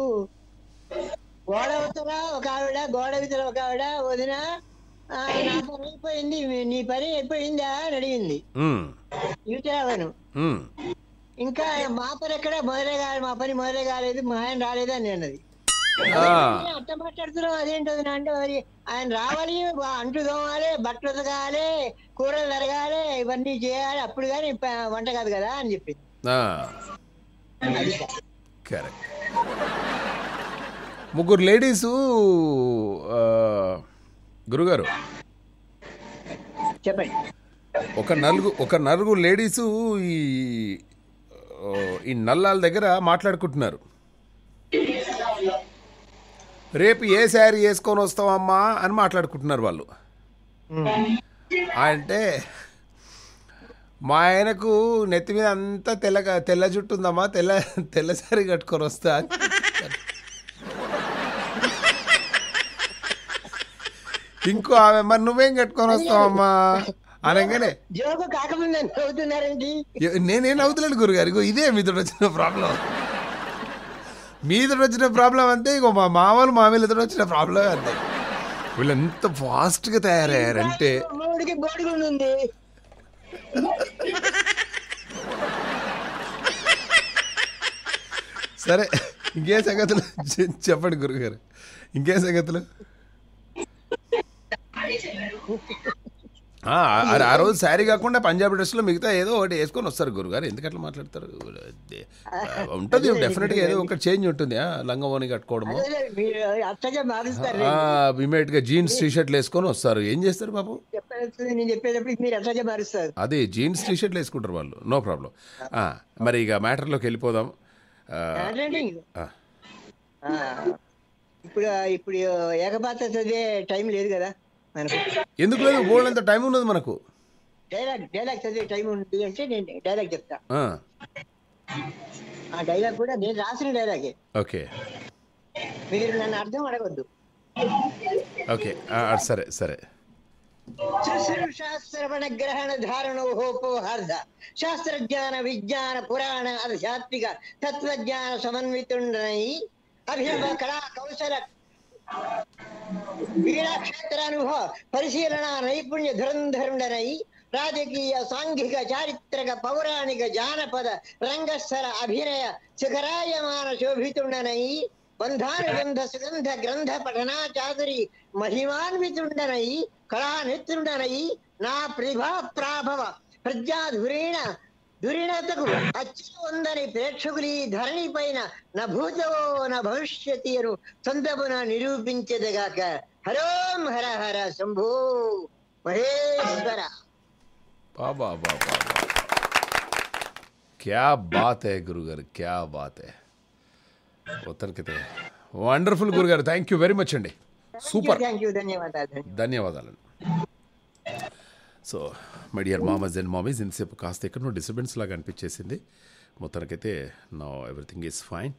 గోడ అవతల ఒక ఆవిడ గోడ ఇతర ఒక ఆవిడ వదిన పని అయిపోయింది నీ పని అయిపోయిందా అని అడిగింది ఇవిటాను ఇంకా మా పని ఎక్కడ మొదలే కాలేదు మా పని మొదలే కాలేదు మా ఆయన రాలేదు అని అన్నది అట్ట మాట్లాడుతున్నావు అదేంటో అంటే మరి ఆయన రావాలి అంటు తోమాలి బట్టలు ఉతకాలి కూరలు తరగాలి ఇవన్నీ చేయాలి అప్పుడు కానీ వంట కాదు కదా అని చెప్పింది ముగ్గురు లేడీసు గురుగారు చెప్పండి ఒక నలుగు ఒక నలుగు లేడీసు ఈ ఈ నల్లాల దగ్గర మాట్లాడుకుంటున్నారు రేపు ఏ శారీ వేసుకొని వస్తావమ్మా అని మాట్లాడుకుంటున్నారు వాళ్ళు అంటే మా ఆయనకు నెత్తి మీద అంతా తెల్ల తెల్ల జుట్టు ఉందమ్మా తెల్ల తెల్ల శారీ కట్టుకొని వస్తా ఇంకో ఆమె మరి నువ్వేం కట్టుకొని వస్తావమ్మా అనగానే నేనే కాకముందు నేనేం గురుగారు ఇదే మీతో వచ్చిన ప్రాబ్లం మీతో వచ్చిన ప్రాబ్లం అంతే ఇగో మా మామూలు మామీలతో వచ్చిన ప్రాబ్లం అంతే వీళ్ళు ఎంత ఫాస్ట్ గా తయారయ్యారంటే సరే ఇంకే సంగతులు చెప్పండి గురుగారు ఇంకే సంగతులు ఆ రోజు శారీ కాకుండా పంజాబీ డ్రెస్ లో మిగతా ఏదో ఒకటి వేసుకొని వస్తారు గురుగారు ఎందుకట్లా మాట్లాడతారు ఉంటుంది డెఫినెట్ గా ఏదో ఒక చేంజ్ ఉంటుంది లంగవోని కట్టుకోవడము ఇమీడియట్ గా జీన్స్ టీ షర్ట్లు వేసుకొని వస్తారు ఏం చేస్తారు బాబు అదే జీన్స్ టీ షర్ట్లు వేసుకుంటారు వాళ్ళు నో ప్రాబ్లం మరి ఇక మ్యాటర్ లోకి వెళ్ళిపోదాం ఇప్పుడు ఇప్పుడు ఏకపాత్ర చదివే టైం లేదు కదా ఎందుకు లేదు బోల్డ్ అంత టైం ఉన్నది మనకు డైలాగ్ డైలాగ్ చదివే టైం ఉంది అంటే నేను డైలాగ్ చెప్తా ఆ డైలాగ్ కూడా నేను రాసిన డైలాగే ఓకే మీరు నన్ను అర్థం అడగొద్దు ఓకే సరే సరే శాస్త్రవణ శుశ్రూషాశ్రవణగ్రహణ ధారణోహోపోహార్ధ శాస్త్రజ్ఞాన విజ్ఞాన పురాణ అధ్యాత్మిక తత్వజ్ఞాన సమన్వితుండనై అభినవ కళా కౌశల वीणाक्षेत्र राजकीय सांघिक चारित्रक पौराणिक जानपद रंगस्थल अभिनय शिखरायमान शोभित नई बंधानुबंध सुगंध ग्रंथ पठना चादरी महिमान्वितुंडन कला नेत्रुंडन ना प्रभा प्राभव प्रज्ञाधुरेण దురిణతకు అచ్చి ఉందని ప్రేక్షకులు ఈ ధరణి పైన నా భూతవో నా భవిష్యతి అను సొంతమున నిరూపించదగాక హరోం హర హర శంభో మహేశ్వర క్యా బాత్ గురుగారు క్యా బాత్ హై వండర్ఫుల్ గురుగారు థ్యాంక్ యూ వెరీ మచ్ అండి సూపర్ ధన్యవాదాలు ధన్యవాదాలు సో మై డియర్ మామస్ అండ్ మామీస్ ఇంతసేపు కాస్త ఎక్కడో డిస్టర్బెన్స్ లాగా అనిపించేసింది మొత్తానికైతే నా ఎవ్రీథింగ్ ఈజ్ ఫైన్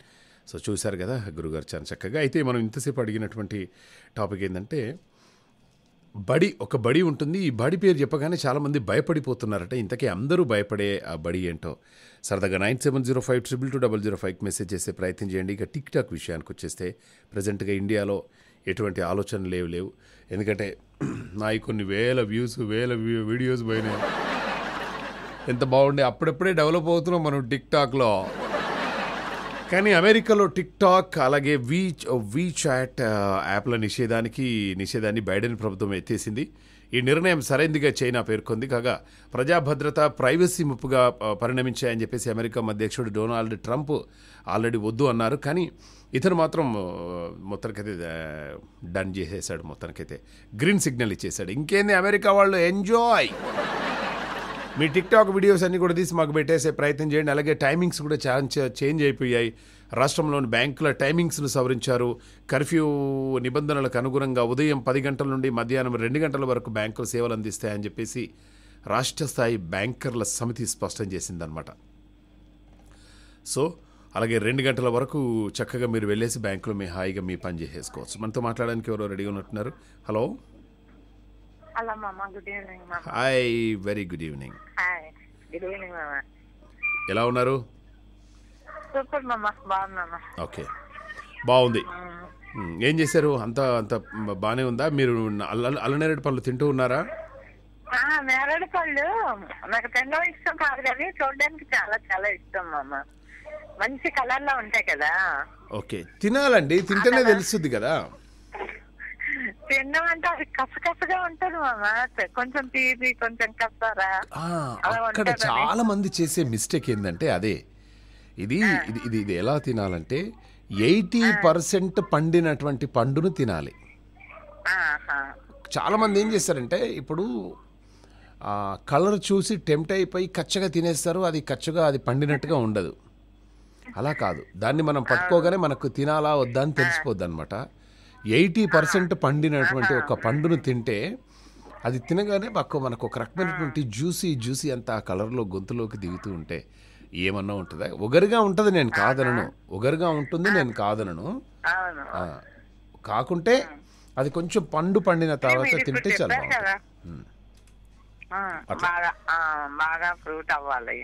సో చూశారు కదా గురుగారు చాలా చక్కగా అయితే మనం ఇంతసేపు అడిగినటువంటి టాపిక్ ఏంటంటే బడి ఒక బడి ఉంటుంది ఈ బడి పేరు చెప్పగానే చాలామంది భయపడిపోతున్నారట ఇంతకీ అందరూ భయపడే ఆ బడి ఏంటో సరదాగా nine seven zero five triple two double zero ఫైవ్కి మెసేజ్ చేసే ప్రయత్నం చేయండి ఇక టిక్ టాక్ విషయానికి వచ్చేస్తే ప్రజెంట్గా ఇండియాలో ఎటువంటి ఆలోచనలు లేవు లేవు ఎందుకంటే నా కొన్ని వేల వ్యూస్ వేల వీడియోస్ పోయినాయి ఎంత బాగుండే అప్పుడప్పుడే డెవలప్ అవుతున్నాం మనం టిక్టాక్లో కానీ అమెరికాలో టిక్టాక్ అలాగే వీ వీ చాట్ యాప్ల నిషేధానికి నిషేధాన్ని బైడెన్ ప్రభుత్వం ఎత్తేసింది ఈ నిర్ణయం సరైందిగా చైనా పేర్కొంది కాగా ప్రజాభద్రత ప్రైవసీ ముప్పుగా పరిణమించాయని చెప్పేసి అమెరికా అధ్యక్షుడు డొనాల్డ్ ట్రంప్ ఆల్రెడీ వద్దు అన్నారు కానీ ఇతను మాత్రం మొత్తానికైతే డన్ చేసేసాడు మొత్తానికైతే గ్రీన్ సిగ్నల్ ఇచ్చేసాడు ఇంకేంది అమెరికా వాళ్ళు ఎంజాయ్ మీ టిక్టాక్ వీడియోస్ అన్నీ కూడా తీసి మాకు పెట్టేసే ప్రయత్నం చేయండి అలాగే టైమింగ్స్ కూడా చేంజ్ అయిపోయాయి రాష్ట్రంలోని బ్యాంకుల టైమింగ్స్ను సవరించారు కర్ఫ్యూ నిబంధనలకు అనుగుణంగా ఉదయం పది గంటల నుండి మధ్యాహ్నం రెండు గంటల వరకు బ్యాంకులు సేవలు అందిస్తాయని చెప్పేసి రాష్ట్ర స్థాయి బ్యాంకర్ల సమితి స్పష్టం చేసిందనమాట సో అలాగే రెండు గంటల వరకు చక్కగా మీరు వెళ్ళేసి బ్యాంకులో మీ హాయిగా మీ పని చేసేసుకోవచ్చు మనతో మాట్లాడడానికి ఎవరో రెడీగా ఉన్నట్టున్నారు hello hi very good evening ఎలా ఉన్నారు సూపర్ మామ బాగున్నాను ఓకే బాగుంది ఏం చేశారు అంత అంత బానే ఉందా మీరు అల్లనేరేడు పళ్ళు తింటూ ఉన్నారా నేరేడు పళ్ళు నాకు తినడం ఇష్టం కాదు కానీ చూడడానికి చాలా చాలా ఇష్టం మామ మంచి కలర్ లో ఉంటాయి కదా ఓకే తినాలండి తింటేనే తెలుస్తుంది కదా తినడం అంటే అది కసకసగా ఉంటుంది మామా కొంచెం తీపి కొంచెం కసారా అక్కడ చాలా మంది చేసే మిస్టేక్ ఏంటంటే అదే ఇది ఇది ఇది ఇది ఎలా తినాలంటే ఎయిటీ పర్సెంట్ పండినటువంటి పండును తినాలి చాలామంది ఏం చేస్తారంటే ఇప్పుడు కలర్ చూసి టెంప్ట్ అయిపోయి కచ్చగా తినేస్తారు అది కచ్చగా అది పండినట్టుగా ఉండదు అలా కాదు దాన్ని మనం పట్టుకోగానే మనకు తినాలా వద్దా అని తెలిసిపోద్ది అనమాట ఎయిటీ పర్సెంట్ పండినటువంటి ఒక పండును తింటే అది తినగానే మాకు మనకు ఒక రకమైనటువంటి జ్యూసీ జ్యూసీ అంతా ఆ కలర్లో గొంతులోకి దిగుతూ ఉంటే ఏమన్నా ఉంటుందా ఒగరుగా ఉంటుంది నేను కాదనను ఒగరుగా ఉంటుంది నేను కాదనను కాకుంటే అది కొంచెం పండు పండిన తర్వాత తింటే చాలా బాగా ఫ్రూట్ అవ్వాలి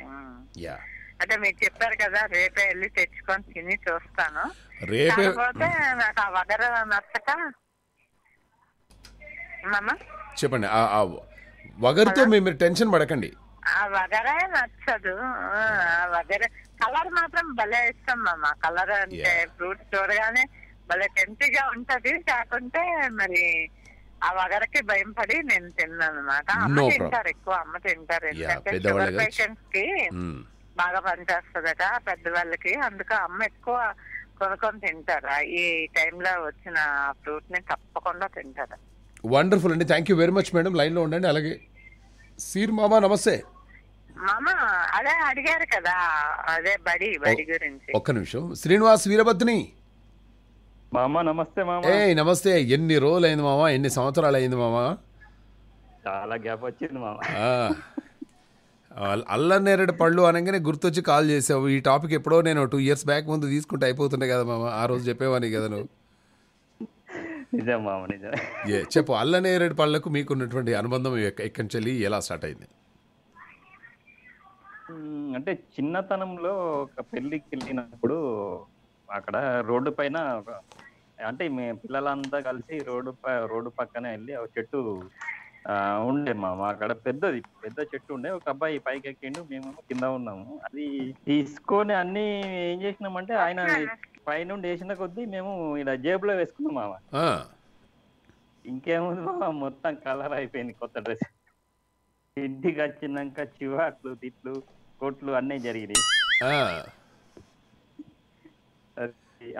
యా అంటే మీరు చెప్పారు కదా రేపే వెళ్ళి తెచ్చుకొని తిని చూస్తాను రేపే నాకు ఆ వగర నచ్చక చెప్పండి వగరుతో మీరు టెన్షన్ పడకండి ఆ వగరే నచ్చదు ఆ వగరే కలర్ మాత్రం భలే ఇష్టం మామ కలర్ అంటే ఫ్రూట్ చూడగానే భలే టెంప్టీగా ఉంటది కాకుంటే మరి ఆ వగరకి భయం పడి నేను తిన్నాను అనమాట అమ్మ తింటారు ఎక్కువ అమ్మ తింటారు ఎందుకంటే షుగర్ పేషెంట్స్ కి hmm. బాగా పనిచేస్తుందట పెద్దవాళ్ళకి అందుకు అమ్మ ఎక్కువ కొనుక్కొని తింటారా ఈ టైంలో వచ్చిన ఫ్రూట్ ని తప్పకుండా తింటారా వండర్ఫుల్ అండి thank you very much madam line లో ఉండండి అలాగే సీర్ మామా నమస్తే అదే అడిగారు కదా అదే బడి బడి గురించి ఒక్క నిమిషం శ్రీనివాస్ వీరభద్రిని మామ నమస్తే మామ నమస్తే ఎన్ని రోజులు అయింది మామ ఎన్ని సంవత్సరాలు అయింది మామ చాలా గ్యాప్ వచ్చింది మామ అల్లన్నేరడు పళ్ళు అనగానే గుర్తొచ్చి కాల్ చేసావు ఈ టాపిక్ ఎప్పుడో నేను టూ ఇయర్స్ బ్యాక్ ముందు తీసుకుంటే అయిపోతుండే కదా మామ ఆ రోజు చెప్పేవాని కదా నువ్వు నిజం మామ నిజం చెప్పు అల్లనేరడు పళ్ళకు మీకున్నటువంటి అనుబంధం ఎక్కడి నుంచి ఎలా స్టార్ట్ అయింది అంటే చిన్నతనంలో ఒక పెళ్లికి వెళ్ళినప్పుడు అక్కడ రోడ్డు పైన అంటే మేము పిల్లలంతా కలిసి రోడ్డు పై రోడ్డు పక్కన వెళ్ళి ఒక చెట్టు ఉండే మా అక్కడ పెద్దది పెద్ద చెట్టు ఉండే ఒక అబ్బాయి పైకి ఎక్కిండు మేము కింద ఉన్నాము అది తీసుకొని అన్ని ఏం చేసినామంటే ఆయన పైనుండి వేసిన కొద్దీ మేము ఇలా జేబులో వేసుకున్నాం మామ ఇంకేముంది మామ మొత్తం కలర్ అయిపోయింది కొత్త డ్రెస్ ఇంటికి వచ్చినాక చివాట్లు తిట్లు కోట్లు అన్నీ జరిగినాయి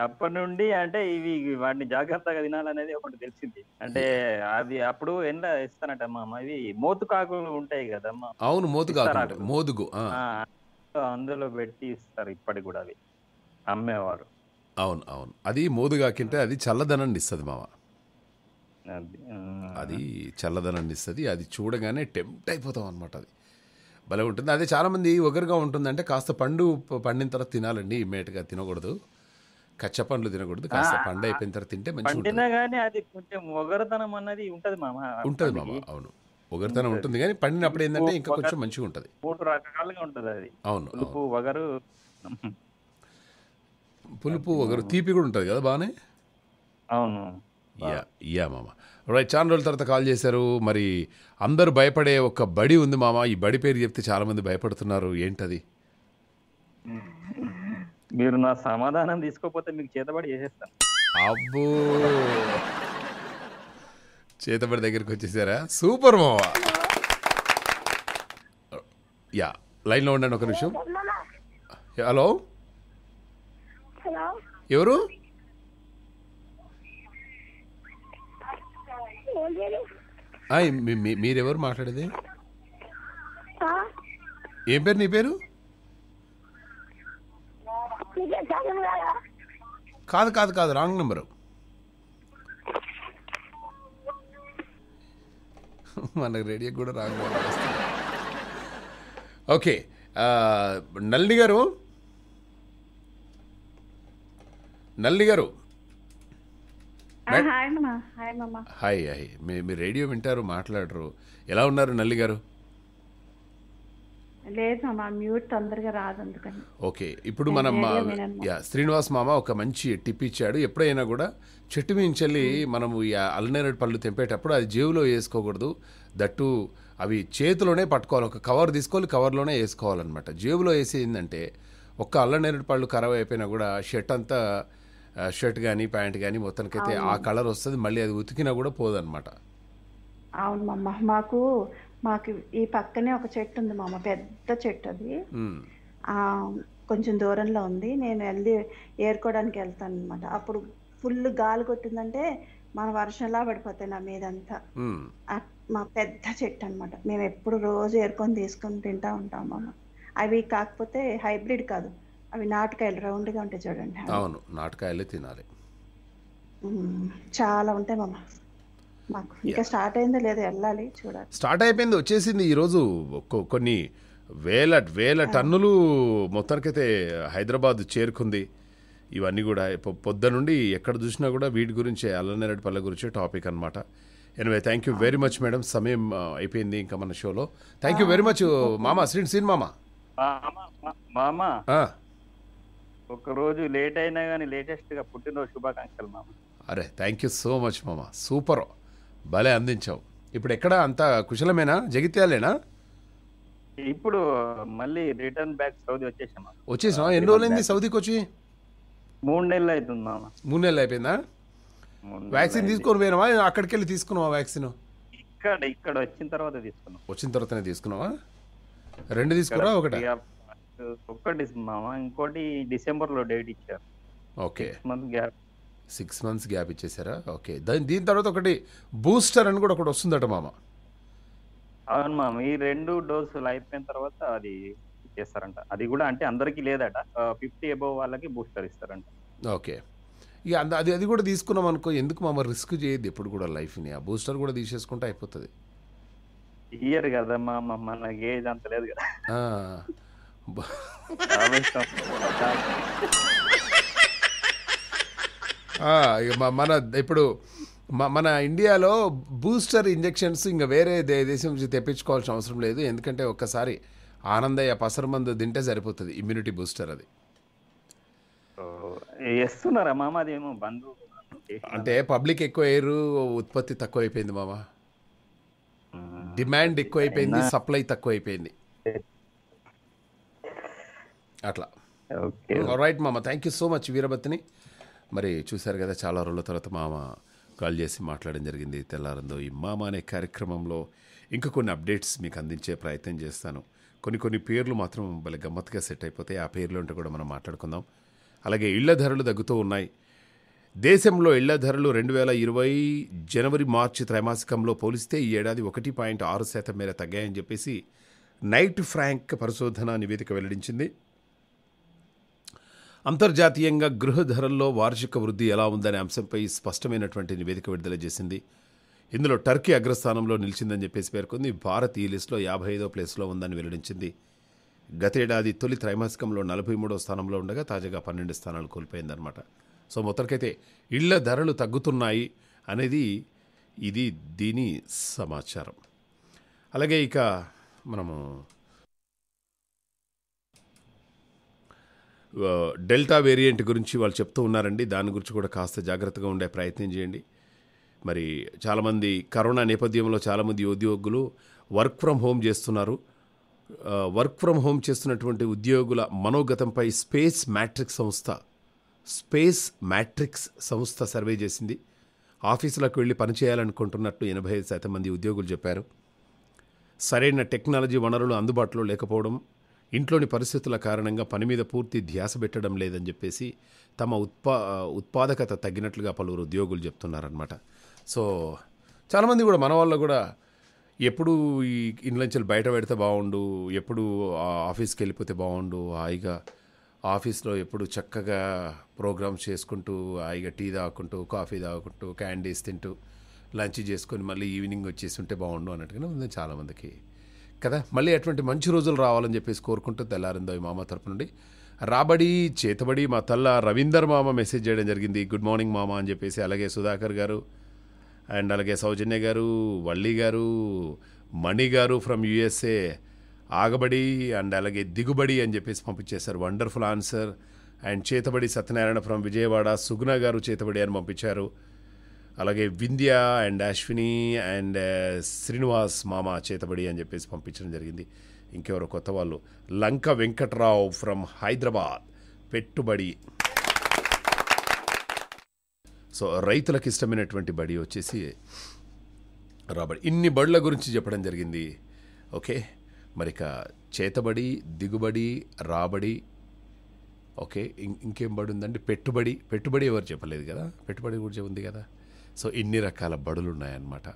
అప్పటి నుండి అంటే ఇవి వాటిని జాగ్రత్తగా తినాలనేది ఒకటి తెలిసింది అంటే అది అప్పుడు ఎండ ఇస్తానట అమ్మ ఇవి మోతుకాకులు ఉంటాయి కదమ్మా అవును మోతుకాకు మోదుగు అందులో పెట్టి ఇస్తారు ఇప్పటికి కూడా అవి అమ్మేవారు అవును అవును అది మోదుగాకింటే అది చల్లదనాన్ని ఇస్తుంది మామ అది చల్లదనాన్ని ఇస్తుంది అది చూడగానే టెంప్ట్ అయిపోతాం అనమాట అది భలే ఉంటుంది అదే చాలామంది ఒగరుగా ఉంటుందంటే కాస్త పండు పండిన తర్వాత తినాలండి మేటగా తినకూడదు కచ్చ పండ్లు తినకూడదు కాస్త పండు అయిపోయిన తర్వాత తింటే మంచిగా కొంచెం ఉంటుంది మామ మామ అవును ఒగరుతనం ఉంటుంది కానీ పండినప్పుడు ఏంటంటే ఇంకా కొంచెం మంచిగా ఉంటుంది అది అవును ఒగరు పులుపు ఒగరు తీపి కూడా ఉంటుంది కదా బానే అవును యా యా మామ రైట్ చాలా రోజుల తర్వాత కాల్ చేశారు మరి అందరూ భయపడే ఒక బడి ఉంది మామ ఈ బడి పేరు చెప్తే చాలా మంది భయపడుతున్నారు ఏంటది మీరు నా సమాధానం తీసుకోకపోతే మీకు చేతబడి చేసేస్తాను అబ్బో చేతబడి దగ్గరికి వచ్చేసారా సూపర్ మామ యా లైన్లో ఉండండి ఒక నిమిషం హలో ఎవరు మీరెవరు మాట్లాడేది ఏం పేరు నీ పేరు కాదు కాదు కాదు రాంగ్ నెంబరు మనకు రేడియో కూడా రాంగ్ నెంబర్ ఓకే నల్లి గారు నల్లి గారు హాయ్ హాయ్ మీ రేడియో వింటారు మాట్లాడరు ఎలా ఉన్నారు నల్లి గారు ఓకే ఇప్పుడు మనం శ్రీనివాస్ మామ ఒక మంచి టిప్ ఇచ్చాడు ఎప్పుడైనా కూడా చెట్టు మించి మనము ఈ అల్లనేరడి పళ్ళు తెంపేటప్పుడు అది జేబులో వేసుకోకూడదు దట్టు అవి చేతిలోనే పట్టుకోవాలి ఒక కవర్ తీసుకోవాలి కవర్లోనే వేసుకోవాలన్నమాట జేబులో వేసి ఏంటంటే ఒక్క అల్లనేరడి పళ్ళు ఖరాబ్ అయిపోయినా కూడా షర్ట్ అంతా షర్ట్ కానీ ప్యాంట్ కానీ మొత్తానికైతే ఆ కలర్ వస్తుంది మళ్ళీ అది ఉతికినా కూడా పోదనమాట అవును మమ్మ మాకు మాకు ఈ పక్కనే ఒక చెట్టు ఉంది మామ పెద్ద చెట్టు అది కొంచెం దూరంలో ఉంది నేను వెళ్ళి ఏరుకోవడానికి వెళ్తాను అనమాట అప్పుడు ఫుల్ గాలి కొట్టిందంటే మన వర్షంలా పడిపోతాయి నా మీదంతా మా పెద్ద చెట్టు అనమాట మేము ఎప్పుడు రోజు ఏరుకొని తీసుకొని తింటా ఉంటాం మామ అవి కాకపోతే హైబ్రిడ్ కాదు అవి నాటకాయలు గా ఉంటాయి చూడండి అవును నాటకాయలే తినాలి చాలా ఉంటాయి మామ మాకు ఇంకా స్టార్ట్ అయిందో లేదో వెళ్ళాలి చూడాలి స్టార్ట్ అయిపోయింది వచ్చేసింది ఈరోజు కొన్ని వేల వేల టన్నులు మొత్తానికైతే హైదరాబాద్ చేరుకుంది ఇవన్నీ కూడా పొద్దు నుండి ఎక్కడ చూసినా కూడా వీటి గురించే అల్లనేరడిపల్లె గురించే టాపిక్ అనమాట anyway thank you very much madam సమయం అయిపోయింది ఇంకా మన షోలో థ్యాంక్ యూ వెరీ మచ్ మామ శ్రీన్ సీన్ మామా మామ ఒకరోజు లేట్ అయినా కానీ లేటెస్ట్గా పుట్టినరోజు శుభాకాంక్షలు మామ అరే థ్యాంక్ యూ సో మచ్ మామ సూపర్ భలే అందించావు ఇప్పుడు ఎక్కడ అంత కుశలమేనా జగిత్యాలేనా ఇప్పుడు మళ్ళీ రిటర్న్ బ్యాక్ సౌదీ వచ్చేసామా వచ్చేసాం ఎన్ని రోజులైంది సౌదీకి వచ్చి మూడు నెలలు అవుతుంది మామ మూడు నెలలు అయిపోయిందా వ్యాక్సిన్ తీసుకొని పోయినావా అక్కడికి వెళ్ళి తీసుకున్నావా వ్యాక్సిన్ ఇక్కడ ఇక్కడ వచ్చిన తర్వాత తీసుకున్నాం వచ్చిన తర్వాతనే తీసుకున్నావా రెండు తీసుకురా ఒకటి ఒక్కటి మామ ఇంకోటి డిసెంబర్ లో డేట్ ఇచ్చారు okay month gap six months gap ఇచ్చేసారా ఓకే దాని దీని తర్వాత ఒకటి బూస్టర్ అని కూడా ఒకటి వస్తుందట మామ అవును మామ ఈ రెండు డోసులు అయిపోయిన తర్వాత అది ఇచ్చేస్తారంట అది కూడా అంటే అందరికీ లేదట ఫిఫ్టీ అబోవ్ వాళ్ళకి బూస్టర్ ఇస్తారంట ఓకే ఇక అంద అది అది కూడా తీసుకున్నాం అనుకో ఎందుకు మామ రిస్క్ చేయదు ఎప్పుడు కూడా లైఫ్ని ఆ బూస్టర్ కూడా తీసేసుకుంటే అయిపోతుంది ఇయర్ కదా మా మమ్మల్ని ఏజ్ అంత లేదు కదా మన ఇప్పుడు మన ఇండియాలో బూస్టర్ ఇంజెక్షన్స్ ఇంకా వేరే దేశం నుంచి తెప్పించుకోవాల్సిన అవసరం లేదు ఎందుకంటే ఒక్కసారి ఆనందయ్య పసరమందు తింటే సరిపోతుంది ఇమ్యూనిటీ బూస్టర్ అది అంటే పబ్లిక్ ఎక్కువ అయ్యారు ఉత్పత్తి తక్కువ అయిపోయింది మామ డిమాండ్ ఎక్కువ అయిపోయింది సప్లై తక్కువ అయిపోయింది అట్లా రైట్ మామ thank you so much Veerabhattini మరి చూశారు కదా చాలా రోజుల తర్వాత మామ కాల్ చేసి మాట్లాడడం జరిగింది తెల్లారందో ఈ మామ అనే కార్యక్రమంలో ఇంకా కొన్ని అప్డేట్స్ మీకు అందించే ప్రయత్నం చేస్తాను కొన్ని కొన్ని పేర్లు మాత్రం భలే గమ్మత్తుగా సెట్ అయిపోతాయి ఆ పేర్లు ఉంటే కూడా మనం మాట్లాడుకుందాం అలాగే ఇళ్ల ధరలు తగ్గుతూ ఉన్నాయి దేశంలో ఇళ్ల ధరలు రెండు వేల ఇరవై జనవరి మార్చి త్రైమాసికంలో పోలిస్తే ఈ ఏడాది ఒకటి పాయింట్ ఆరు శాతం మేర తగ్గాయని చెప్పేసి నైట్ ఫ్రాంక్ పరిశోధన నివేదిక వెల్లడించింది అంతర్జాతీయంగా గృహ ధరల్లో వార్షిక వృద్ధి ఎలా ఉందనే అంశంపై స్పష్టమైనటువంటి నివేదిక విడుదల చేసింది ఇందులో టర్కీ అగ్రస్థానంలో నిలిచిందని చెప్పేసి పేర్కొంది భారత్ ఈ లిస్టులో యాభై ఐదో ప్లేస్లో ఉందని వెల్లడించింది గతేడాది తొలి త్రైమాసికంలో నలభై మూడో స్థానంలో ఉండగా తాజాగా పన్నెండు స్థానాలు కోల్పోయిందనమాట సో మొత్తానికైతే ఇళ్ల ధరలు తగ్గుతున్నాయి అనేది ఇది దీని సమాచారం అలాగే ఇక మనము డెల్టా వేరియంట్ గురించి వాళ్ళు చెప్తూ ఉన్నారండి దాని గురించి కూడా కాస్త జాగ్రత్తగా ఉండే ప్రయత్నం చేయండి మరి చాలామంది కరోనా నేపథ్యంలో చాలామంది ఉద్యోగులు వర్క్ ఫ్రమ్ హోమ్ చేస్తున్నారు వర్క్ ఫ్రమ్ హోమ్ చేస్తున్నటువంటి ఉద్యోగుల మనోగతంపై స్పేస్ మ్యాట్రిక్స్ సంస్థ స్పేస్ మ్యాట్రిక్స్ సంస్థ సర్వే చేసింది ఆఫీసులకు వెళ్ళి పనిచేయాలనుకుంటున్నట్టు ఎనభై ఐదు శాతం మంది ఉద్యోగులు చెప్పారు సరైన టెక్నాలజీ వనరులు అందుబాటులో లేకపోవడం ఇంట్లోని పరిస్థితుల కారణంగా పని మీద పూర్తి ధ్యాస పెట్టడం లేదని చెప్పేసి తమ ఉత్పా ఉత్పాదకత తగ్గినట్లుగా పలువురు ఉద్యోగులు చెప్తున్నారనమాట సో చాలామంది కూడా మన వాళ్ళు కూడా ఎప్పుడు ఈ ఇంట్లోంచి బయట పెడితే బాగుండు ఎప్పుడు ఆఫీస్కి వెళ్ళిపోతే బాగుండు హాయిగా ఆఫీస్లో ఎప్పుడు చక్కగా ప్రోగ్రామ్స్ చేసుకుంటూ హాయిగా టీ తాగుకుంటూ కాఫీ తాగుకుంటూ క్యాండీస్ తింటూ లంచ్ చేసుకొని మళ్ళీ ఈవినింగ్ వచ్చేసి ఉంటే బాగుండు అన్నట్టుగానే ఉంది చాలామందికి కదా మళ్ళీ అటువంటి మంచి రోజులు రావాలని చెప్పేసి కోరుకుంటూ తెల్లారిందో ఈ మామ తరపు నుండి రాబడి చేతబడి మా తల్ల రవీందర్ మామ మెసేజ్ చేయడం జరిగింది గుడ్ మార్నింగ్ మామ అని చెప్పేసి అలాగే సుధాకర్ గారు అండ్ అలాగే సౌజన్య గారు వల్లి గారు మణి గారు ఫ్రమ్ యుఎస్ఏ ఆగబడి అండ్ అలాగే దిగుబడి అని చెప్పేసి పంపించేశారు వండర్ఫుల్ ఆన్సర్ అండ్ చేతబడి సత్యనారాయణ ఫ్రమ్ విజయవాడ సుగుణ గారు చేతబడి అని పంపించారు అలాగే వింధ్య అండ్ అశ్విని అండ్ శ్రీనివాస్ మామ చేతబడి అని చెప్పేసి పంపించడం జరిగింది ఇంకెవరో కొత్త వాళ్ళు లంక వెంకట్రావు ఫ్రమ్ హైదరాబాద్ పెట్టుబడి సో రైతులకు ఇష్టమైనటువంటి బడి వచ్చేసి రాబడి ఇన్ని బడుల గురించి చెప్పడం జరిగింది ఓకే మరిక చేతబడి దిగుబడి రాబడి ఓకే ఇంకేం బడి ఉందండి పెట్టుబడి పెట్టుబడి ఎవరు చెప్పలేదు కదా పెట్టుబడి గురించి ఉంది కదా సో ఇన్ని రకాల బడులు ఉన్నాయన్నమాట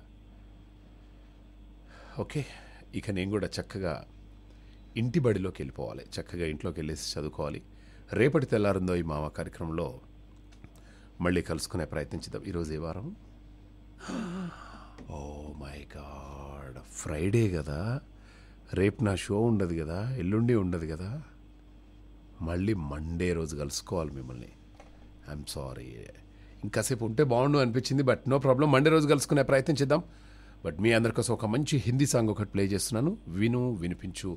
ఓకే ఇక నేను కూడా చక్కగా ఇంటి బడిలోకి వెళ్ళిపోవాలి చక్కగా ఇంట్లోకి వెళ్ళేసి చదువుకోవాలి రేపటి తెల్లారుందో ఈ మామ కార్యక్రమంలో మళ్ళీ కలుసుకునే ప్రయత్నించిద్దాం ఈరోజు ఏ వారం ఓ మై గాడ్ ఫ్రైడే కదా రేపు నా షో ఉండదు కదా ఎల్లుండి ఉండదు కదా మళ్ళీ మండే రోజు కలుసుకోవాలి మిమ్మల్ని ఐఎమ్ సారీ ఇంకాసేపు ఉంటే బాగుండు అనిపించింది బట్ నో ప్రాబ్లం మండే రోజు కలుసుకునే ప్రయత్నం చేద్దాం బట్ మీ అందరి కోసం ఒక మంచి హిందీ సాంగ్ ఒకటి ప్లే చేస్తున్నాను విను వినిపించు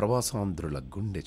ప్రవాసాంధ్రుల గుండె